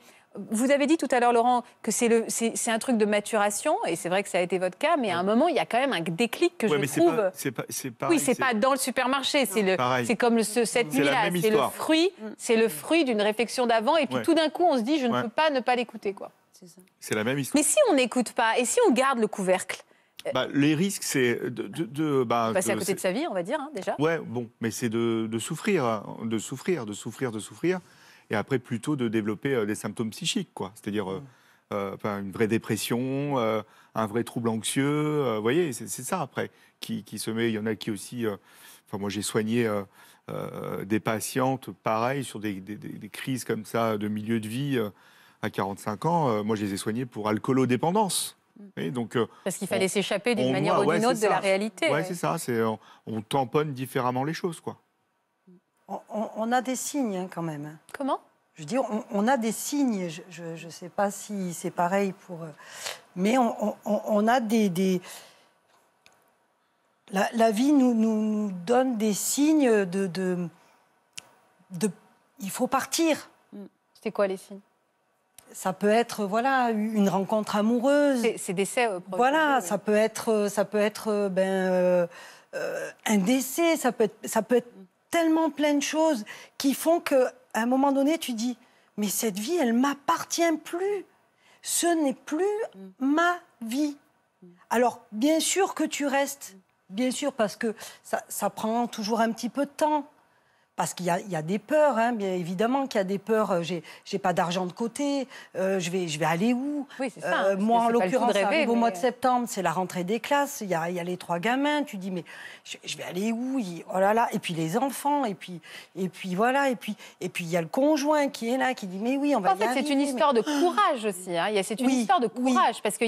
vous avez dit tout à l'heure, Laurent, que c'est un truc de maturation, et c'est vrai que ça a été votre cas, mais à un moment, il y a quand même un déclic que je mais trouve. C'est pas, Oui, c'est pas dans le supermarché, c'est comme cette nuit-là. C'est le fruit, mm. c'est le fruit d'une réflexion d'avant, et puis tout d'un coup, on se dit, je ne peux pas ne pas l'écouter, quoi. C'est la même histoire. Mais si on n'écoute pas, et si on garde le couvercle, euh bah, les risques, c'est de, de bah, passer à côté de sa vie, on va dire hein, déjà. Ouais, bon, mais c'est de, souffrir, hein, de souffrir, de souffrir, de souffrir, et après plutôt de développer euh, des symptômes psychiques, quoi. C'est-à-dire euh, mm. euh, une vraie dépression, un vrai trouble anxieux. Vous voyez, c'est ça après qui, se met. Il y en a qui aussi. enfin, moi, j'ai soigné. des patientes, pareilles sur des, crises comme ça de milieu de vie à 45 ans. moi, je les ai soignées pour alcoolodépendance. Mm. donc, Parce qu'il fallait s'échapper d'une manière ou d'une autre de la réalité. Oui, ouais. c'est ça. On, on, tamponne différemment les choses. quoi on, a des signes hein, quand même. Comment Je veux dire, on, a des signes. Je ne sais pas si c'est pareil pour. Euh, mais on, a des. La, vie nous, donne des signes de, Il faut partir. Hmm. C'est quoi les signes ça peut être voilà une rencontre amoureuse. C'est décès. Voilà, ça peut être ça peut être ben un décès, ça peut ça peut être tellement plein de choses qui font à un moment donné, tu dis, mais cette vie, elle m'appartient plus. Ce n'est plus mm. ma vie. Alors, bien sûr que tu restes, bien sûr, parce que ça prend toujours un petit peu de temps. Parce qu'il y, a des peurs, hein, bien évidemment qu'il y a des peurs. Euh, je n'ai pas d'argent de côté, euh, je, vais, je vais aller où hein, euh, Moi, en l'occurrence, au mois de septembre, c'est la rentrée des classes, il y a, les trois gamins, tu dis, mais je, vais aller où Oh là là Et puis les enfants, et puis, et puis voilà, et puis et puis il y a le conjoint qui est là, qui dit, mais oui, on va En fait, c'est une histoire de courage aussi, hein. c'est une histoire de courage, parce que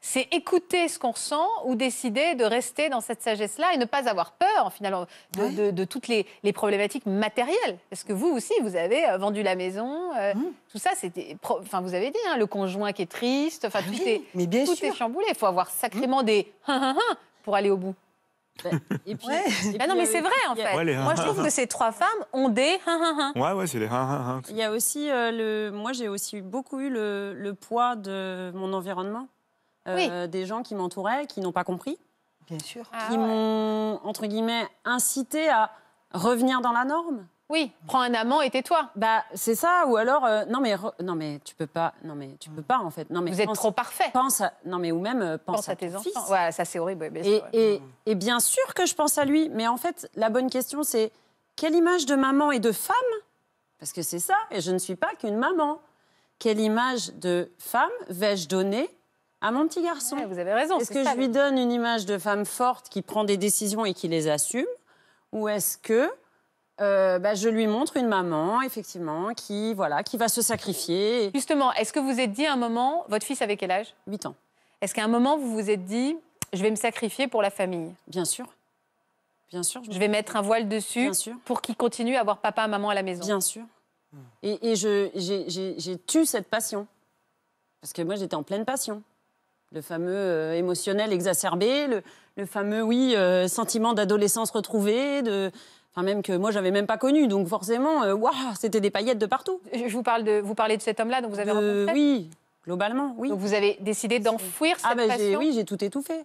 c'est écouter ce qu'on sent ou décider de rester dans cette sagesse-là et ne pas avoir peur, finalement, de, toutes les problématiques matériel. Parce que vous aussi, vous avez euh, vendu la maison. Euh, mmh. Tout ça, c'était. Enfin, vous avez dit, hein, le conjoint qui est triste. Enfin, ah tout, est, mais bien tout chamboulé. Il faut avoir sacrément mmh. des hein, hein, pour aller au bout. Bah, bah non, mais c'est vrai en fait. moi, je trouve que ces trois femmes ont des. ouais, ouais, c'est des. Il y a aussi euh, le. Moi, j'ai aussi beaucoup eu le, poids de mon environnement, des gens qui m'entouraient, qui n'ont pas compris. Bien sûr. Ah qui m'ont entre guillemets incité à Revenir dans la norme oui, prends un amant et tais-toi. Bah c'est ça, ou alors euh, non mais non mais tu peux pas, non mais tu peux pas en fait. Non mais vous êtes trop parfait. Pense non mais ou même euh, pense, à, tes enfants. Ouais, ça c'est horrible. et, bien sûr que je pense à lui, mais en fait la bonne question c'est quelle image de maman et de femme Parce que c'est ça, et je ne suis pas qu'une maman. Quelle image de femme vais-je donner à mon petit garçon Vous avez raison. Est-ce que je lui donne une image de femme forte qui prend des décisions et qui les assume ou est-ce que euh, bah, je lui montre une maman, effectivement, qui, voilà, qui va se sacrifier Justement, est-ce que vous êtes dit à un moment, votre fils avait quel âge 8 ans. Est-ce qu'à un moment, vous vous êtes dit, je vais me sacrifier pour la famille Bien sûr. Bien sûr. Je, vais mettre un voile dessus sûr. pour qu'il continue à avoir papa, maman à la maison. Bien sûr. Et, et j'ai tué cette passion. Parce que moi, j'étais en pleine passion. Le fameux euh, émotionnel exacerbé, le, le fameux, oui, euh, sentiment d'adolescence retrouvée, de... Enfin, même que moi, j'avais même pas connu. Donc, forcément, euh, c'était des paillettes de partout. Je vous, parle de, vous parlez de cet homme-là donc vous avez rencontré Oui, globalement, oui. Donc, vous avez décidé d'enfouir cette ah, bah, Oui, j'ai tout étouffé.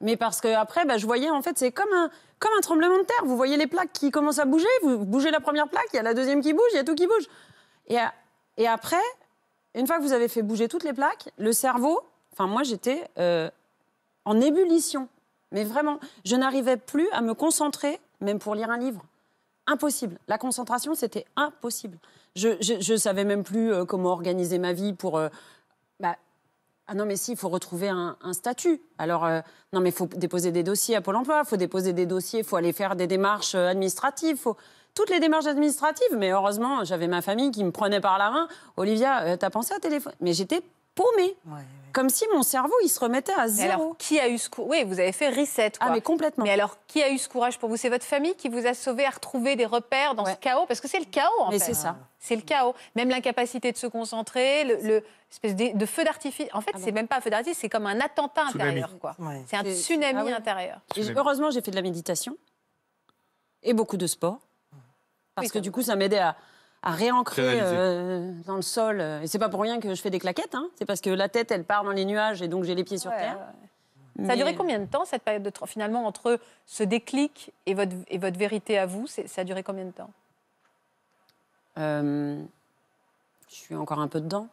Mais parce que après, bah, je voyais, en fait, c'est comme un, comme un tremblement de terre. Vous voyez les plaques qui commencent à bouger. Vous bougez la première plaque, il y a la deuxième qui bouge, il y a tout qui bouge. Et, et après, une fois que vous avez fait bouger toutes les plaques, le cerveau, enfin, moi, j'étais euh, en ébullition. Mais vraiment, je n'arrivais plus à me concentrer, même pour lire un livre. Impossible. La concentration, c'était impossible. Je ne savais même plus euh, comment organiser ma vie pour... Euh, bah, ah non, mais si, il faut retrouver un, statut. Alors, euh, non, mais il faut déposer des dossiers à Pôle emploi, il faut déposer des dossiers, il faut aller faire des démarches administratives, faut... toutes les démarches administratives. Mais heureusement, j'avais ma famille qui me prenait par la main. Olivia, tu t'as pensé à téléphone Mais j'étais pour Comme si mon cerveau, il se remettait à zéro. qui a eu ce courage Oui, vous avez fait reset. Ah, mais complètement. Mais alors, qui a eu ce courage pour vous C'est votre famille qui vous a sauvé à retrouver des repères dans ce chaos Parce que c'est le chaos, en c'est ça. Ah. C'est le chaos. Même l'incapacité de se concentrer, le, de, feu d'artifice. En fait, ah c'est même pas un feu d'artifice, c'est comme un attentat intérieur. quoi. C'est un tsunami intérieur. heureusement, j'ai fait de la méditation et beaucoup de sport. Parce que du coup, ça m'aidait à à réancrer euh, dans le sol. Euh, et c'est pas pour rien que je fais des claquettes, hein. c'est parce que la tête, elle part dans les nuages et donc j'ai les pieds sur terre. Ça a duré combien de temps, cette période de finalement, entre ce déclic et votre, et votre vérité à vous Ça a duré combien de temps euh, Je suis encore un peu dedans.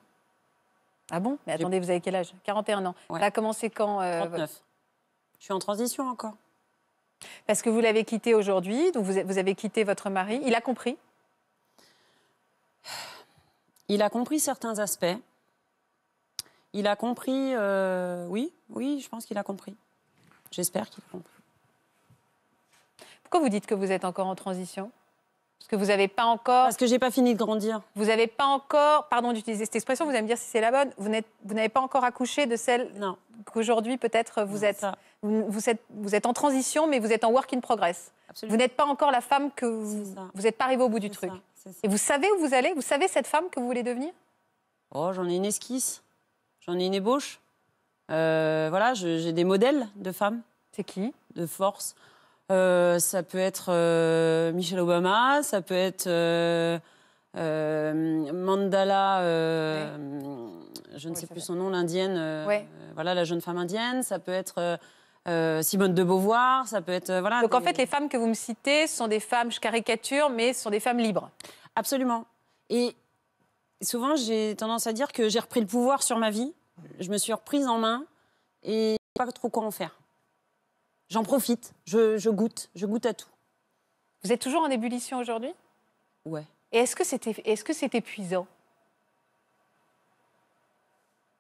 Ah bon Mais attendez, vous avez quel âge 41 ans. Ça a commencé quand 39. Je suis en transition encore. Parce que vous l'avez quitté aujourd'hui, donc vous avez quitté votre mari. Il a compris il a compris certains aspects. Il a compris, euh, oui, oui, je pense qu'il a compris. J'espère qu'il comprend. Pourquoi vous dites que vous êtes encore en transition Parce que vous n'avez pas encore. Parce que j'ai pas fini de grandir. Vous n'avez pas encore, pardon d'utiliser cette expression, vous allez me dire si c'est la bonne. Vous n'avez pas encore accouché de celle qu'aujourd'hui peut-être vous êtes. Vous, êtes. en transition, mais vous êtes en work in progress. Vous n'êtes pas encore la femme que vous. Vous n'êtes pas arrivé au bout du truc. Et vous savez où vous allez Vous savez cette femme que vous voulez devenir Oh, j'en ai une esquisse, j'en ai une ébauche. Euh, voilà, j'ai des modèles de femmes. C'est qui De force. Euh, ça peut être euh, Michelle Obama, ça peut être Mandala, je ne sais plus son nom, l'indienne. voilà, la jeune femme indienne. Ça peut être euh, Simone de Beauvoir, ça peut être... Euh, voilà, Donc en fait, les femmes que vous me citez sont des femmes, je caricature, mais sont des femmes libres. Absolument. Et souvent, j'ai tendance à dire que j'ai repris le pouvoir sur ma vie, je me suis reprise en main et je pas trop quoi en faire. J'en profite, je, goûte, je goûte à tout. Vous êtes toujours en ébullition aujourd'hui Ouais. Et est-ce que c'est est -ce épuisant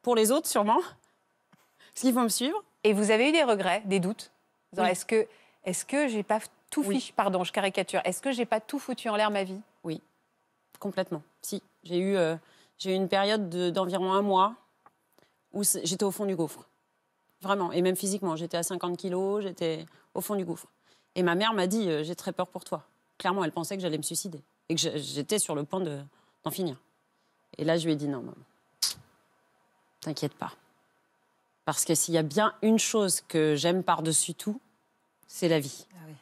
Pour les autres, sûrement. Parce qu'ils vont me suivre. Et vous avez eu des regrets, des doutes Est-ce que, est que j'ai pas tout Pardon, je caricature. Est-ce que j'ai pas tout foutu en l'air ma vie Oui, complètement. Si, j'ai eu, euh, j'ai eu une période d'environ un mois où j'étais au fond du gouffre. Vraiment, et même physiquement. J'étais à 50 kilos, j'étais au fond du gouffre. Et ma mère m'a dit euh, J'ai très peur pour toi. Clairement, elle pensait que j'allais me suicider et que j'étais sur le point d'en finir. Et là, je lui ai dit Non, maman, t'inquiète pas. Parce que s'il y a bien une chose que j'aime par-dessus tout, c'est la vie. Ah oui.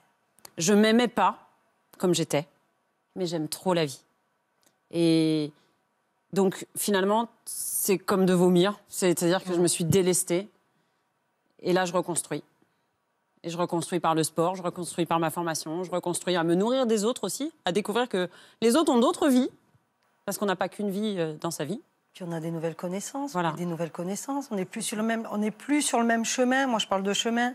Je m'aimais pas comme j'étais, mais j'aime trop la vie. Et donc finalement, c'est comme de vomir. C'est-à-dire que je me suis délestée. Et là, je reconstruis. Et je reconstruis par le sport, je reconstruis par ma formation, je reconstruis à me nourrir des autres aussi, à découvrir que les autres ont d'autres vies, parce qu'on n'a pas qu'une vie euh, dans sa vie on a des nouvelles connaissances, des nouvelles connaissances. On n'est plus sur le même, on n'est plus sur le même chemin. Moi, je parle de chemin.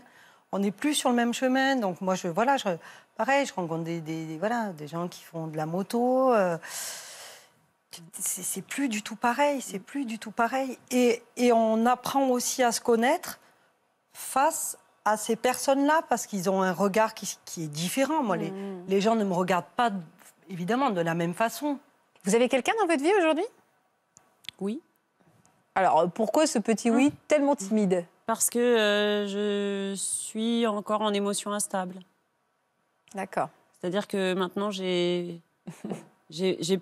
On n'est plus sur le même chemin. Donc moi, je voilà, je, pareil, je rencontre des, voilà des gens qui font de la moto. Euh, c'est plus du tout pareil, c'est plus du tout pareil. Et, on apprend aussi à se connaître face à ces personnes-là, parce qu'ils ont un regard qui, est différent. Moi, les, mmh. les, gens ne me regardent pas, évidemment, de la même façon. Vous avez quelqu'un dans votre vie aujourd'hui oui. Alors euh, pourquoi ce petit oui ah. tellement timide Parce que euh, je suis encore en émotion instable. D'accord. C'est-à-dire que maintenant j'ai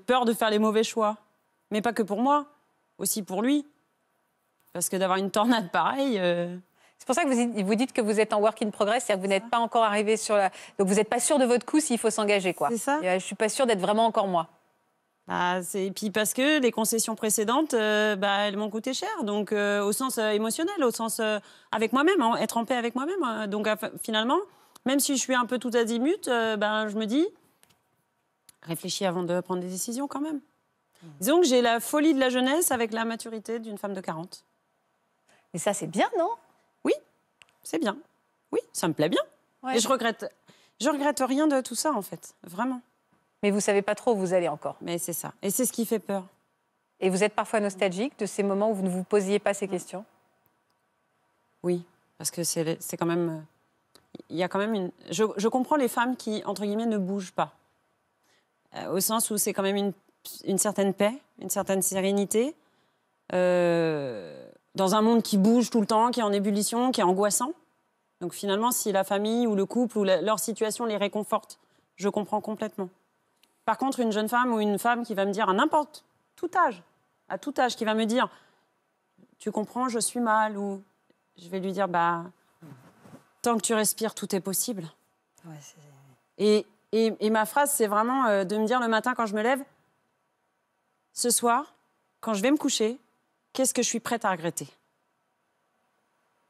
peur de faire les mauvais choix, mais pas que pour moi, aussi pour lui, parce que d'avoir une tornade pareille. Euh, C'est pour ça que vous, dites que vous êtes en work in progress, c'est-à-dire que vous n'êtes pas encore arrivé sur la. Donc vous n'êtes pas sûr de votre coup s'il faut s'engager, quoi. C'est ça. Et, je suis pas sûr d'être vraiment encore moi. Bah, et puis parce que les concessions précédentes, euh, bah, elles m'ont coûté cher, donc euh, au sens euh, émotionnel, au sens avec moi-même, être en paix avec moi-même. Hein. Donc finalement, même si je suis un peu tout azimut, ben, je me dis, réfléchis avant de prendre des décisions quand même. Mmh. Disons que j'ai la folie de la jeunesse avec la maturité d'une femme de 40. Et ça, c'est bien, non Oui, c'est bien. Oui, ça me plaît bien. Et je regrette, je regrette rien de tout ça, en fait, vraiment mais vous savez pas trop où vous allez encore. Mais c'est ça. Et c'est ce qui fait peur. Et vous êtes parfois nostalgique de ces moments où vous ne vous posiez pas ces questions Oui, parce que c'est quand même. Euh, il y a quand même une. Je, comprends les femmes qui, entre guillemets, ne bougent pas. Euh, au sens où c'est quand même une, certaine paix, une certaine sérénité. Euh, dans un monde qui bouge tout le temps, qui est en ébullition, qui est angoissant. Donc finalement, si la famille ou le couple ou leur situation les réconforte, je comprends complètement. Par contre, une jeune femme ou une femme qui va me dire à n'importe tout âge, à tout âge, qui va me dire Tu comprends, je suis mal, ou je vais lui dire Bah, tant que tu respires, tout est possible. Et, ma phrase, c'est vraiment euh, de me dire le matin quand je me lève Ce soir, quand je vais me coucher, qu'est-ce que je suis prête à regretter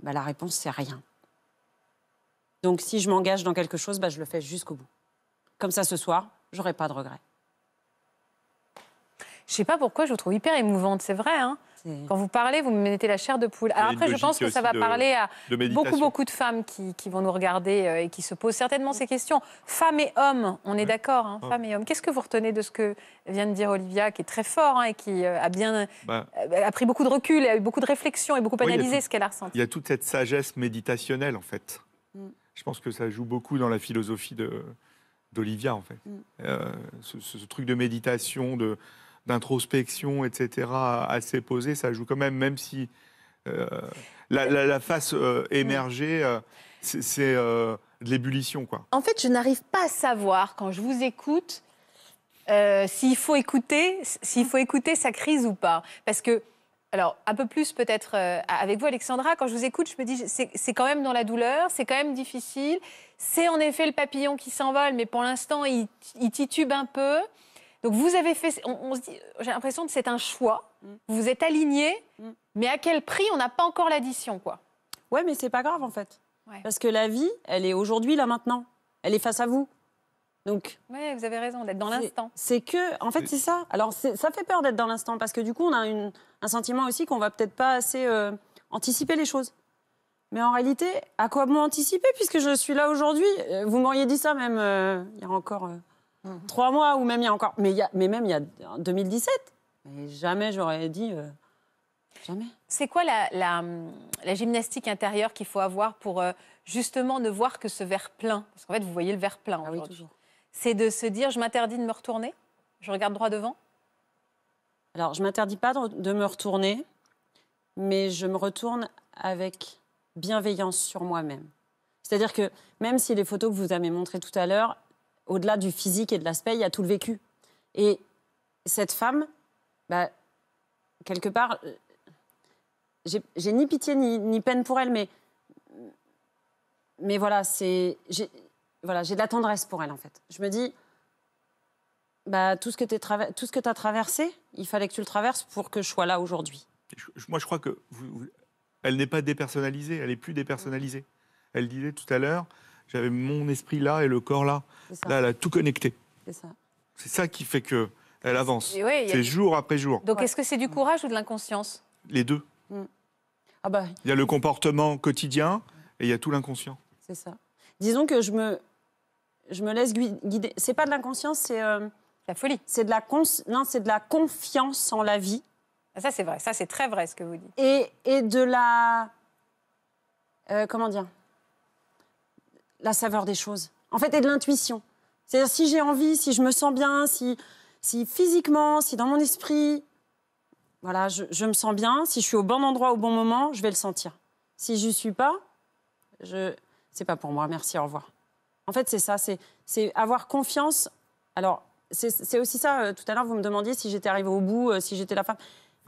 bah, La réponse, c'est rien. Donc si je m'engage dans quelque chose, bah, je le fais jusqu'au bout. Comme ça, ce soir, j'aurais pas de regrets. Je sais pas pourquoi, je vous trouve hyper émouvante, c'est vrai. Hein. Quand vous parlez, vous me mettez la chair de poule. Alors après, je pense que ça va parler à beaucoup, beaucoup de femmes qui, vont nous regarder euh, et qui se posent certainement ces questions. Femmes et hommes, on est d'accord, hein, femmes et hommes. Qu'est-ce que vous retenez de ce que vient de dire Olivia, qui est très fort hein, et qui euh, a bien bah. euh, a pris beaucoup de recul, a eu beaucoup de réflexion et beaucoup analysé ce qu'elle a ressenti Il y a toute cette sagesse méditationnelle, en fait. Mm. Je pense que ça joue beaucoup dans la philosophie de, d'Olivia, en fait. Mm. Euh, ce, truc de méditation, de, d'introspection, etc., assez posé, ça joue quand même, même si euh, la, face euh, émergée, c'est de l'ébullition, quoi. En fait, je n'arrive pas à savoir, quand je vous écoute, s'il faut écouter, s'il faut écouter sa crise ou pas. Parce que alors, un peu plus peut-être euh, avec vous, Alexandra. Quand je vous écoute, je me dis, c'est quand même dans la douleur, c'est quand même difficile. C'est en effet le papillon qui s'envole, mais pour l'instant, il, titube un peu. Donc, vous avez fait. On, j'ai l'impression que c'est un choix. Mm. Vous êtes aligné, mm. mais à quel prix On n'a pas encore l'addition, quoi. Ouais, mais c'est pas grave en fait, parce que la vie, elle est aujourd'hui là maintenant. Elle est face à vous. Donc, ouais, vous avez raison d'être dans l'instant. C'est que, en fait, c'est ça. Alors, ça fait peur d'être dans l'instant parce que du coup, on a une, un sentiment aussi qu'on va peut-être pas assez euh, anticiper les choses. Mais en réalité, à quoi bon anticiper puisque je suis là aujourd'hui euh, Vous m'auriez dit ça même euh, il y a encore mhm. trois mois ou même il y a encore, mais, mais même il y a 2017. Mais jamais j'aurais dit. jamais. C'est quoi la, gymnastique intérieure qu'il faut avoir pour justement ne voir que ce verre plein Parce qu'en fait, vous voyez le verre plein. Ah oui, C'est de se dire, je m'interdis de me retourner, je regarde droit devant, alors, je ne m'interdis pas de, me retourner, mais je me retourne avec bienveillance sur moi-même. C'est-à-dire que même si les photos que vous avez montrées tout à l'heure, au-delà du physique et de l'aspect, il y a tout le vécu. Et cette femme, bah, quelque part, euh, j'ai ni pitié ni, peine pour elle, mais, mais voilà, c'est, voilà, j'ai de la tendresse pour elle en fait. Je me dis, bah, Tout ce que tu as traversé, il fallait que tu le traverses pour que je sois là aujourd'hui. Moi, je crois que elle n'est pas dépersonnalisée, elle n'est plus dépersonnalisée. Mm. Elle disait tout à l'heure, j'avais mon esprit là et le corps là. Là, elle a tout connecté. C'est ça. C'est ça qui fait que elle avance. c'est jour après jour. Donc, est-ce que c'est du courage ou de l'inconscience Les deux. Mm. Ah bah. Il y a le comportement quotidien et il y a tout l'inconscient. C'est ça. Disons que je me, je me laisse guider. C'est pas de l'inconscience, c'est. Euh, la folie. C'est de la, non, c'est de la confiance en la vie. Ah, ça, c'est vrai. Ça, c'est très vrai, ce que vous dites. Et, et de la... Euh, comment dire La saveur des choses. En fait, et de l'intuition. C'est-à-dire, si j'ai envie, si je me sens bien, si, si physiquement, si dans mon esprit, voilà, je, me sens bien, si je suis au bon endroit au bon moment, je vais le sentir. Si je suis pas, je... c'est pas pour moi, merci, au revoir. En fait, c'est ça, c'est avoir confiance. Alors, c'est aussi ça. Euh, tout à l'heure, vous me demandiez si j'étais arrivée au bout, euh, si j'étais la femme.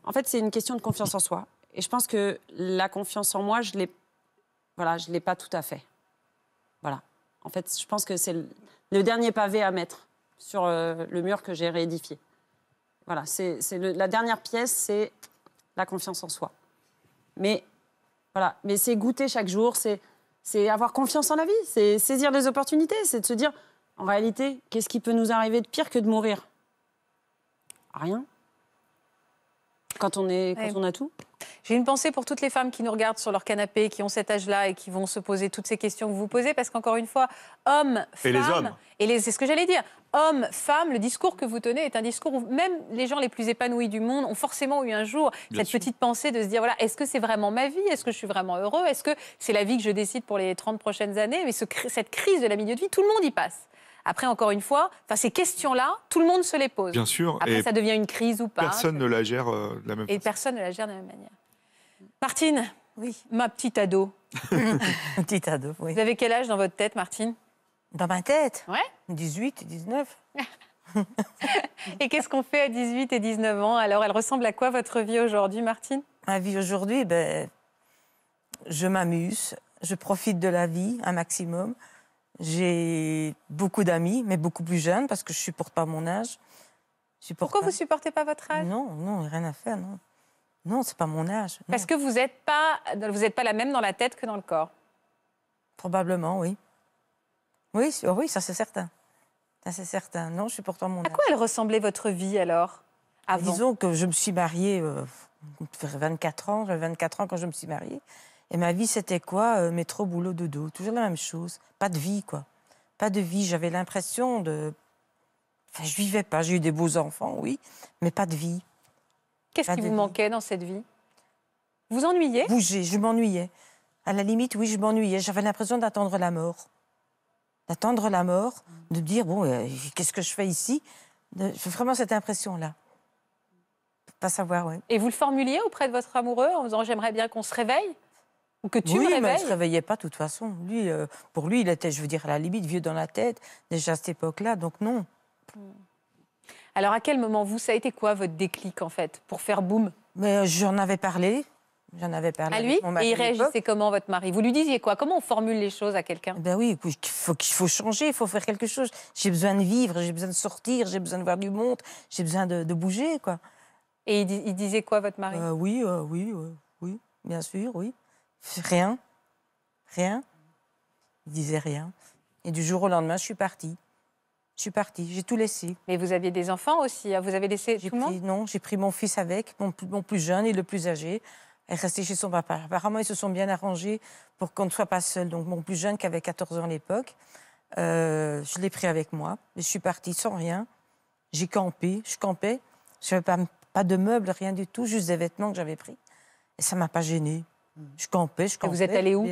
En fait, c'est une question de confiance en soi. Et je pense que la confiance en moi, je l'ai, voilà, je l'ai pas tout à fait. Voilà. En fait, je pense que c'est le, dernier pavé à mettre sur euh, le mur que j'ai réédifié. Voilà, c'est la dernière pièce, c'est la confiance en soi. Mais voilà, mais c'est goûter chaque jour, c'est avoir confiance en la vie, c'est saisir les opportunités, c'est de se dire en réalité, qu'est-ce qui peut nous arriver de pire que de mourir Rien. Quand on, est, quand on a tout J'ai une pensée pour toutes les femmes qui nous regardent sur leur canapé, qui ont cet âge-là et qui vont se poser toutes ces questions que vous posez, parce qu'encore une fois, hommes, femmes. Et les hommes. c'est ce que j'allais dire. Hommes, femmes, le discours que vous tenez est un discours où même les gens les plus épanouis du monde ont forcément eu un jour cette petite pensée de se dire voilà, est-ce que c'est vraiment ma vie Est-ce que je suis vraiment heureux Est-ce que c'est la vie que je décide pour les 30 prochaines années Mais cette crise de la milieu de vie, tout le monde y passe. Après, encore une fois, ces questions-là, tout le monde se les pose. Bien sûr. Après, ça devient une crise ou pas. Personne ne la gère euh, de la même façon. Et personne ne la gère de la même manière. Martine, oui. ma petite ado. petite ado, oui. Vous avez quel âge dans votre tête, Martine Dans ma tête Ouais. 18, 19. et qu'est-ce qu'on fait à 18 et 19 ans Alors, elle ressemble à quoi votre vie aujourd'hui, Martine Ma vie aujourd'hui, ben, je m'amuse, je profite de la vie un maximum. J'ai beaucoup d'amis, mais beaucoup plus jeunes, parce que je supporte pas mon âge. Pourquoi vous supportez pas votre âge Non, non, rien à faire, non. Non, c'est pas mon âge. est Parce que vous n'êtes pas, vous pas la même dans la tête que dans le corps. Probablement, oui. Oui, oui, ça c'est certain. Ça c'est certain. Non, je supporte pourtant mon. À quoi elle ressemblait votre vie alors avant Disons que je me suis mariée 24 euh, ans. J'avais 24 ans quand je me suis mariée. Et ma vie, c'était quoi euh, Métro, boulot, dodo. Toujours la même chose. Pas de vie, quoi. Pas de vie. J'avais l'impression de. Enfin, je vivais pas. J'ai eu des beaux enfants, oui, mais pas de vie. Qu'est-ce qui vous manquait dans cette vie Vous ennuyez Bouger, je m'ennuyais. À la limite, oui, je m'ennuyais. J'avais l'impression d'attendre la mort. D'attendre la mort, de dire, bon, euh, qu'est-ce que je fais ici J'ai Vraiment cette impression-là pas savoir, oui. Et vous le formuliez auprès de votre amoureux en disant j'aimerais bien qu'on se réveille que tu oui, mais il ne se réveillait pas de toute façon. Lui, euh, pour lui, il était, je veux dire, à la limite, vieux dans la tête, déjà à cette époque-là, donc non. Hmm. Alors à quel moment, vous, ça a été quoi votre déclic, en fait, pour faire boum Mais euh, j'en avais parlé. J'en avais parlé. À lui Et il réagissait comment, votre mari Vous lui disiez quoi Comment on formule les choses à quelqu'un eh Ben oui, il faut, il faut changer, il faut faire quelque chose. J'ai besoin de vivre, j'ai besoin de sortir, j'ai besoin de voir du monde, j'ai besoin de, bouger, quoi. Et il, disait quoi, votre mari euh, Oui, oui, oui, bien sûr, oui. Rien. Rien. Il disait rien. Et du jour au lendemain, je suis partie. Je suis partie, j'ai tout laissé. Mais vous aviez des enfants aussi hein. Vous avez laissé tout Non, j'ai pris mon fils avec, mon, plus jeune et le plus âgé. Elle resté chez son papa. Apparemment, ils se sont bien arrangés pour qu'on ne soit pas seul. Donc, mon plus jeune, qui avait 14 ans à l'époque, euh, je l'ai pris avec moi. Je suis partie sans rien. J'ai campé, je campais. Je n'avais pas, pas de meubles, rien du tout, juste des vêtements que j'avais pris. Et ça ne m'a pas gênée. Je campais, je campais. vous êtes allé où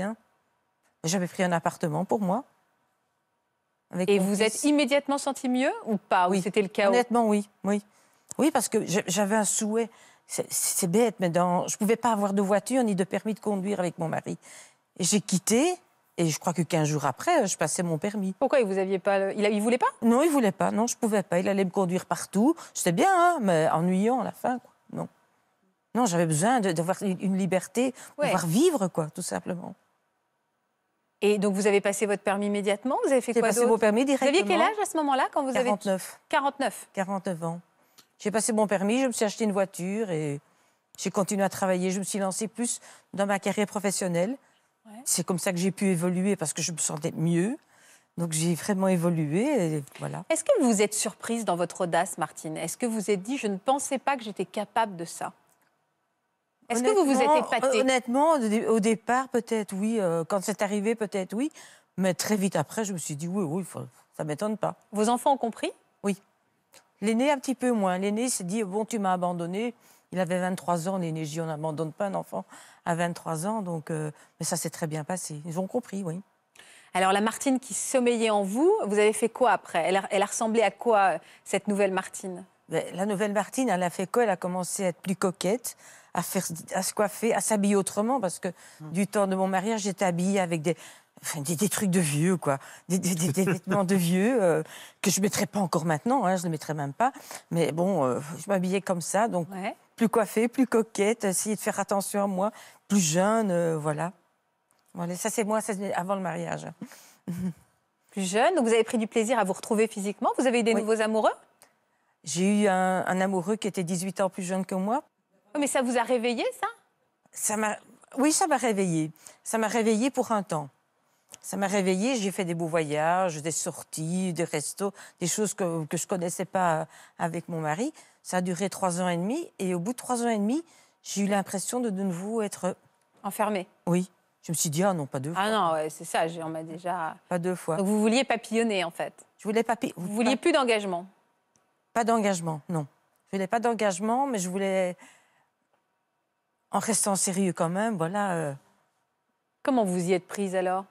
J'avais pris un appartement pour moi. et vous vous êtes immédiatement senti mieux ou pas Oui, c'était le cas. Honnêtement, oui, oui, oui, parce que j'avais un souhait. C'est bête, mais je ne pouvais pas avoir de voiture ni de permis de conduire avec mon mari. j'ai quitté. Et je crois que 15 jours après, je passais mon permis. Pourquoi il vous aviez pas il, voulait pas Non, il voulait pas. Non, je pouvais pas. Il allait me conduire partout. C'était bien, hein, mais ennuyant à la fin. Quoi. Non, j'avais besoin d'avoir une liberté, de pouvoir vivre, quoi, tout simplement. Et donc, vous avez passé votre permis immédiatement Vous avez fait quoi passé mon permis directement. Vous aviez quel âge à ce moment-là quand vous 49. 49. 49 ans. J'ai passé mon permis, je me suis acheté une voiture et j'ai continué à travailler. Je me suis lancée plus dans ma carrière professionnelle. C'est comme ça que j'ai pu évoluer parce que je me sentais mieux. Donc, j'ai vraiment évolué voilà. Est-ce que vous êtes surprise dans votre audace, Martine Est-ce que vous vous êtes dit, je ne pensais pas que j'étais capable de ça est-ce que vous vous êtes épaté Honnêtement, au départ, peut-être oui. Euh, quand c'est arrivé, peut-être oui. Mais très vite après, je me suis dit oui, oui, ça m'étonne pas. Vos enfants ont compris Oui. L'aîné, un petit peu moins. L'aîné s'est dit bon, tu m'as abandonné. Il avait 23 ans, l'aîné, je on n'abandonne pas un enfant à 23 ans. Donc, euh, mais ça s'est très bien passé. Ils ont compris, oui. Alors, la Martine qui sommeillait en vous, vous avez fait quoi après elle a, elle a, ressemblé à quoi, euh, cette nouvelle Martine ben, La nouvelle Martine, elle a fait quoi Elle a commencé à être plus coquette, à, faire, à se coiffer, à s'habiller autrement, parce que mm. du temps de mon mariage, j'étais habillée avec des, des, trucs de vieux, quoi. Des, vêtements de vieux euh, que je ne mettrais pas encore maintenant, hein, je ne les mettrais même pas. Mais bon, euh, je m'habillais comme ça, donc plus coiffée, plus coquette, essayer de faire attention à moi, plus jeune, euh, voilà. voilà. Ça, c'est moi, c'est avant le mariage. plus jeune, donc vous avez pris du plaisir à vous retrouver physiquement. Vous avez eu des nouveaux amoureux J'ai eu un, un amoureux qui était 18 ans plus jeune que moi, mais ça vous a réveillé, ça Ça m'a. Oui, ça m'a réveillé. Ça m'a réveillé pour un temps. Ça m'a réveillé. j'ai fait des beaux voyages, des sorties, des restos, des choses que, je ne connaissais pas euh, avec mon mari. Ça a duré trois ans et demi, et au bout de trois ans et demi, j'ai eu l'impression de de nouveau être... Enfermée Oui. Je me suis dit, ah non, pas deux ah fois. Ah non, ouais, c'est ça, on m'a déjà... Pas deux fois. Donc vous vouliez papillonner, en fait Je voulais pas... Vous vouliez plus d'engagement Pas d'engagement, non. Je voulais pas d'engagement, mais je voulais en restant sérieux quand même, voilà. Euh. Comment vous y êtes prise alors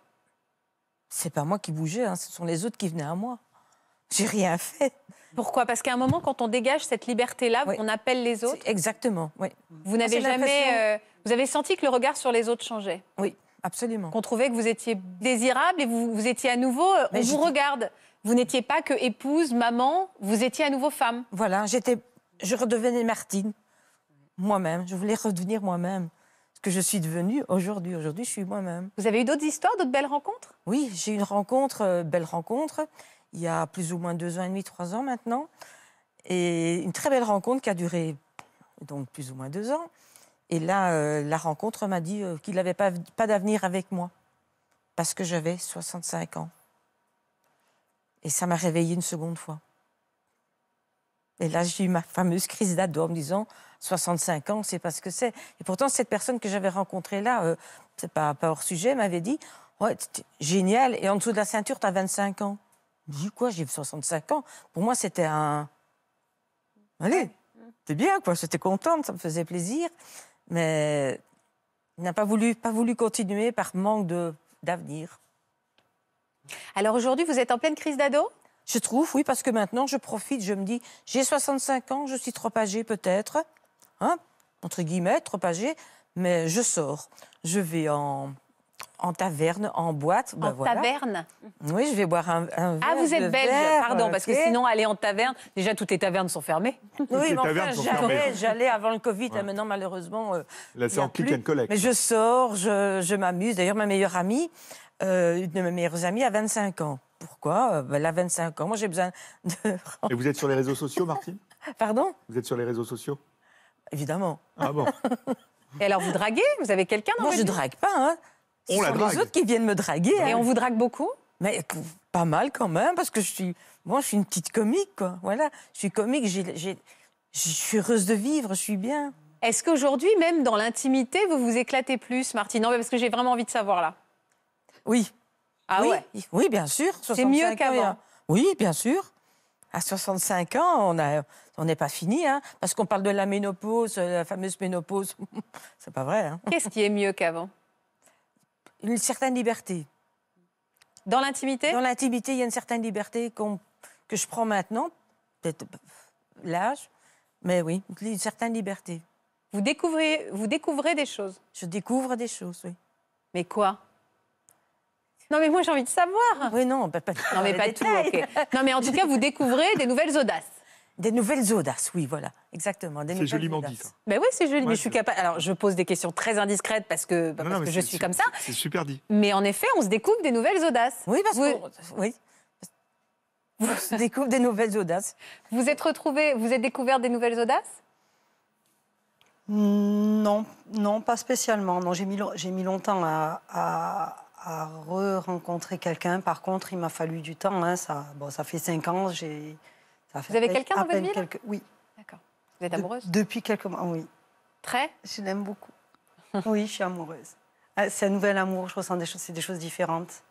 c'est pas moi qui bougeais, hein, ce sont les autres qui venaient à moi. J'ai rien fait. Pourquoi Parce qu'à un moment, quand on dégage cette liberté-là, on appelle les autres. Exactement, oui. Vous n'avez jamais. Euh, vous avez senti que le regard sur les autres changeait. Oui, absolument. Qu'on trouvait que vous étiez désirable et vous, vous étiez à nouveau. Euh, on vous regarde. Vous n'étiez pas que épouse, maman. Vous étiez à nouveau femme. Voilà, j'étais, je redevenais Martine moi-même. Je voulais redevenir moi-même. Ce que je suis devenue aujourd'hui. Aujourd'hui, je suis moi-même. Vous avez eu d'autres histoires, d'autres belles rencontres Oui, j'ai eu une rencontre, euh, belle rencontre, il y a plus ou moins deux ans et demi, trois ans maintenant. Et une très belle rencontre qui a duré donc plus ou moins deux ans. Et là, euh, la rencontre m'a dit euh, qu'il n'avait pas, pas d'avenir avec moi parce que j'avais 65 ans. Et ça m'a réveillée une seconde fois. Et là, j'ai eu ma fameuse crise d'ado en me disant 65 ans, c'est pas ce que c'est. Et pourtant, cette personne que j'avais rencontrée là, euh, c'est pas, pas, hors sujet, m'avait dit Ouais, génial, et en dessous de la ceinture, tu as 25 ans. Je dis quoi, j'ai 65 ans Pour moi, c'était un. Allez, c'est bien, quoi. J'étais contente, ça me faisait plaisir. Mais il n'a pas voulu, pas voulu continuer par manque de, d'avenir. Alors aujourd'hui, vous êtes en pleine crise d'ado Je trouve, oui, parce que maintenant, je profite, je me dis, j'ai 65 ans, je suis trop âgée peut-être. Hein, entre guillemets, trop âgé, mais je sors. Je vais en, en taverne, en boîte. Ben en taverne Oui, je vais boire un, un ah, verre. Ah, vous êtes belge, pardon, parce que sinon, aller en taverne, déjà, toutes les tavernes sont fermées. Oui, mais j'allais avant le Covid, maintenant, malheureusement. Euh, Là, c'est en click and collect. Mais je sors, je, m'amuse. D'ailleurs, ma meilleure amie, euh, une de mes meilleures amies, a 25 ans. Pourquoi euh, ben, Elle a 25 ans. Moi, j'ai besoin de. et vous êtes sur les réseaux sociaux, Martine Pardon Vous êtes sur les réseaux sociaux Évidemment. Ah bon Et alors, vous draguez Vous avez quelqu'un dans Moi, je ne drague pas. Hein. on la drague. les autres qui viennent me draguer. Et hein. on vous drague beaucoup Mais pas mal quand même, parce que je suis, moi, je suis une petite comique, quoi. Voilà, je suis comique, je suis heureuse de vivre, je suis bien. Est-ce qu'aujourd'hui, même dans l'intimité, vous vous éclatez plus, Martine Non, parce que j'ai vraiment envie de savoir là. Oui. Ah oui. ouais Oui, bien sûr. C'est mieux qu'avant. Hein. Oui, bien sûr. À 65 ans, on a, on n'est pas fini, hein, parce qu'on parle de la ménopause, euh, la fameuse ménopause. c'est pas vrai. Hein. Qu'est-ce qui est mieux qu'avant Une certaine liberté. Dans l'intimité Dans l'intimité, il y a une certaine liberté que je prends maintenant, peut-être l'âge, mais oui, une certaine liberté. Vous découvrez, vous découvrez des choses Je découvre des choses, oui. Mais quoi non, mais moi, j'ai envie de savoir. Oui, non, pas, pas, non, mais pas tout. Non, mais en tout cas, vous découvrez des nouvelles audaces. Des nouvelles audaces, oui, voilà, exactement. C'est joliment audaces. dit, ben oui, c'est joli, mais je suis capable. Alors, je pose des questions très indiscrètes parce que, bah, je suis comme ça. C'est super dit. Mais en effet, on se découpe des nouvelles audaces. Oui, parce que. Oui. On se découvre des nouvelles audaces. Vous êtes retrouvé, vous êtes découvert des nouvelles audaces Non, non, pas spécialement. Non, j'ai mis, j'ai mis longtemps à, re-rencontrer quelqu'un. Par contre, il m'a fallu du temps. Hein, ça, bon, ça fait cinq ans. J'ai vous avez quelqu'un dans votre ville Oui. D'accord. Vous êtes amoureuse Depuis quelques mois, oui. Très Je l'aime beaucoup. oui, je suis amoureuse. Ah, c'est un nouvel amour, je ressens des choses, c'est des choses différentes.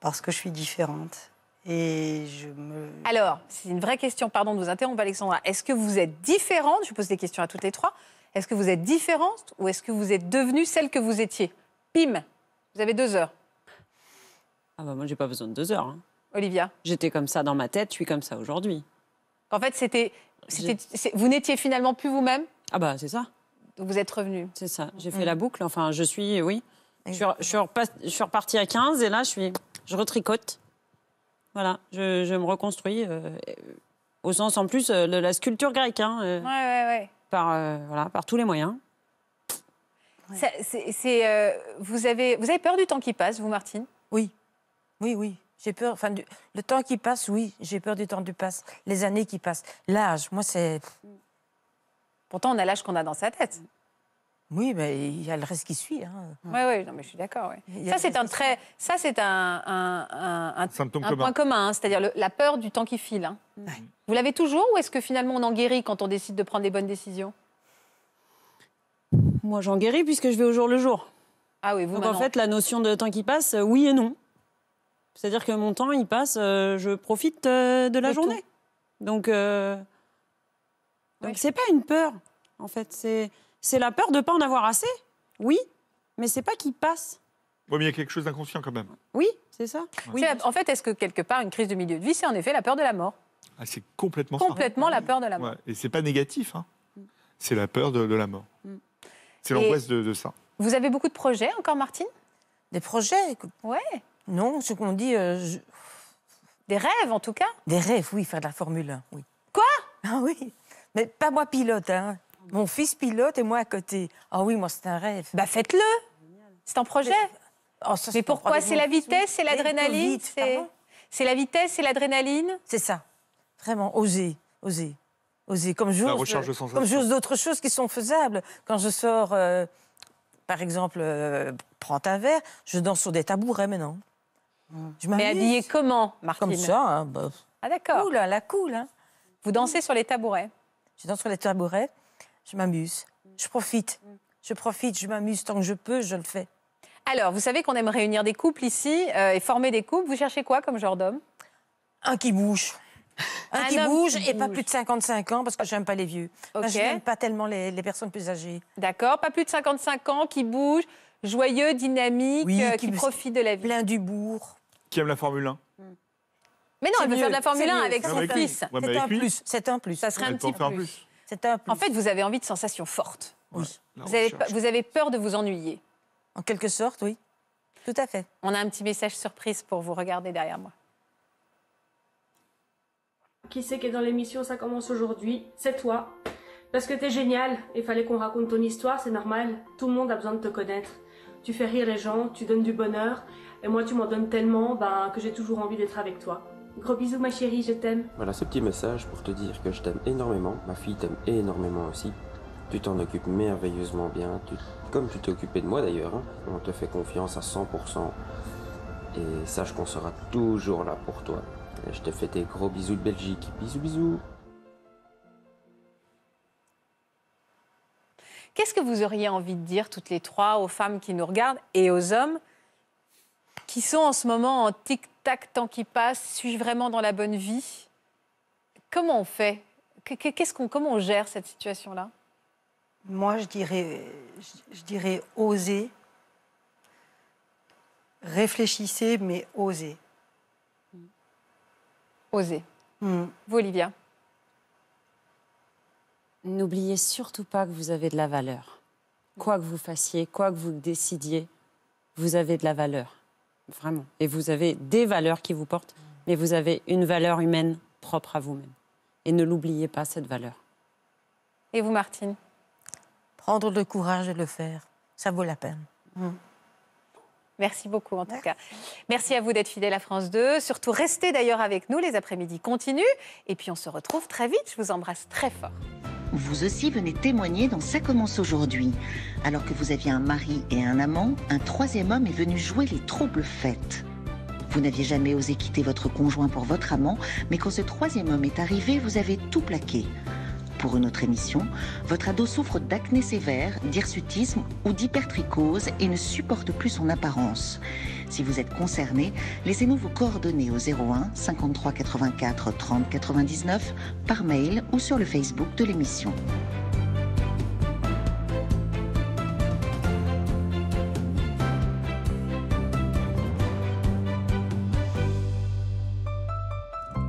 Parce que je suis différente. Et je me... Alors, c'est une vraie question, pardon de vous interrompre Alexandra. Est-ce que vous êtes différente Je pose des questions à toutes les trois. Est-ce que vous êtes différente ou est-ce que vous êtes devenue celle que vous étiez Pim, vous avez deux heures. Ah bah moi j'ai pas besoin de deux heures. Hein. Olivia J'étais comme ça dans ma tête, je suis comme ça aujourd'hui. En fait, c'était, vous n'étiez finalement plus vous-même Ah bah c'est ça. Donc vous êtes revenu. C'est ça, j'ai fait mm. la boucle, enfin je suis, oui. Je suis, repartie à 15 et là je, suis, je retricote. Voilà, je, me reconstruis euh, au sens en plus euh, de la sculpture grecque. Hein, euh, ouais, ouais, ouais. Par, voilà, par tous les moyens. vous, avez, vous avez peur du temps qui passe, vous, Martine Oui, oui, oui. J'ai peur, enfin, le temps qui passe, oui, j'ai peur du temps qui passe, les années qui passent, l'âge, moi, c'est... Pourtant, on a l'âge qu'on a dans sa tête. Oui, mais ben, il y a le reste qui suit. Oui, hein. oui, non, mais je suis d'accord. Ça, c'est un trait, ça, c'est un, un, un, un point commun, hein, c'est-à-dire la peur du temps qui file. Hein. Vous l'avez toujours ou est-ce que finalement on en guérit quand on décide de prendre des bonnes décisions Moi, j'en guéris puisque je vais au jour le jour. Ah oui, vous. Donc en fait, la notion de temps qui passe, euh, oui et non. C'est-à-dire que mon temps, il passe, euh, je profite euh, de la journée. Donc, euh, donc c'est pas une peur, en fait. C'est la peur de ne pas en avoir assez, oui, mais c'est pas qu'il passe. Oui, mais il y a quelque chose d'inconscient quand même. Oui, c'est ça. Oui. en fait, est-ce que quelque part, une crise de milieu de vie, c'est en effet la peur de la mort ah, C'est complètement Complètement la peur de la mort. Ouais. Et c'est pas négatif, hein. Mm. c'est la peur de, la mort. Mm. C'est l'angoisse de, de ça. Vous avez beaucoup de projets encore, Martine Des projets Ouais. Non, ce qu'on dit. Euh, des rêves, en tout cas Des rêves, oui, faire de la Formule 1, oui. Quoi Ah oui. Mais pas moi pilote, hein. Mon fils pilote et moi à côté. Ah oui, moi, c'est un rêve. Bah faites-le C'est un projet Mais oh, pourquoi C'est la vitesse, c'est l'adrénaline C'est la vitesse, c'est l'adrénaline C'est ça. Vraiment, oser, oser, oser. Comme j'ose d'autres choses qui sont faisables. Quand je sors, euh, par exemple, euh, prends un verre, je danse sur des tabourets maintenant. Je Mais habillée comment, Martine Comme ça. Hein, bah. Ah d'accord. Cool, hein, la cool. Hein. Vous dansez sur les tabourets Je danse sur les tabourets. Je m'amuse. Je profite. Je profite, je m'amuse tant que je peux, je le fais. Alors, vous savez qu'on aime réunir des couples ici euh, et former des couples. Vous cherchez quoi comme genre d'homme Un qui bouge. Un, qui bouge et pas plus de 55 ans parce que j'aime pas les vieux. je n'aime pas tellement les, personnes plus âgées. D'accord, pas plus de 55 ans, qui bouge, joyeux, dynamique, euh, qui, profite de la vie. Plein bourg qui aime la Formule 1. Mm. Mais non, elle veut faire de la Formule 1 avec son fils. c'est un plus. C'est un plus. Ça serait un petit plus. plus. C'est un En fait, vous avez envie de sensations fortes. Oui. vous, avez, vous avez peur de vous ennuyer. En quelque sorte, oui. Tout à fait. On a un petit message surprise pour vous regarder derrière moi. Qui c'est qui est dans l'émission Ça commence aujourd'hui. C'est toi. Parce que t'es génial. Il fallait qu'on raconte ton histoire, c'est normal. Tout le monde a besoin de te connaître. Tu fais rire les gens, tu donnes du bonheur. Et moi, tu m'en donnes tellement ben, que j'ai toujours envie d'être avec toi. Gros bisous ma chérie, je t'aime. Voilà ce petit message pour te dire que je t'aime énormément, ma fille t'aime énormément aussi. Tu t'en occupes merveilleusement bien, comme tu t'es occupé de moi d'ailleurs. Hein. On te fait confiance à 100%. Et sache qu'on sera toujours là pour toi. je te fais des gros bisous de Belgique. Bisous bisous. Qu'est-ce que vous auriez envie de dire toutes les trois aux femmes qui nous regardent et aux hommes qui sont en ce moment en tic-tac, temps qui passe, suis-je vraiment dans la bonne vie Comment on fait Qu'est-ce qu'on, Comment on gère cette situation-là Moi, je dirais, je dirais oser. Réfléchissez, mais oser. Osez. Hmm. Vous, Olivia N'oubliez surtout pas que vous avez de la valeur. Quoi que vous fassiez, quoi que vous décidiez, vous avez de la valeur vraiment. Et vous avez des valeurs qui vous portent, mais vous avez une valeur humaine propre à vous-même. Et ne l'oubliez pas, cette valeur. Et vous, Martine Prendre le courage et le faire, ça vaut la peine. Mmh. Merci beaucoup en tout cas. Merci à vous d'être fidèle à France 2. Surtout restez d'ailleurs avec nous, les après-midi continuent. Et puis on se retrouve très vite. Je vous embrasse très fort. Vous aussi venez témoigner dans Ça commence aujourd'hui. Alors que vous aviez un mari et un amant, un troisième homme est venu jouer les troubles fêtes. Vous n'aviez jamais osé quitter votre conjoint pour votre amant, mais quand ce troisième homme est arrivé, vous avez tout plaqué. Pour une autre émission, votre ado souffre d'acné sévère, d'hirsutisme ou d'hypertrichose et ne supporte plus son apparence. Si vous êtes concerné, laissez-nous vous coordonnées au 01 53 84 30 99 par mail ou sur le Facebook de l'émission.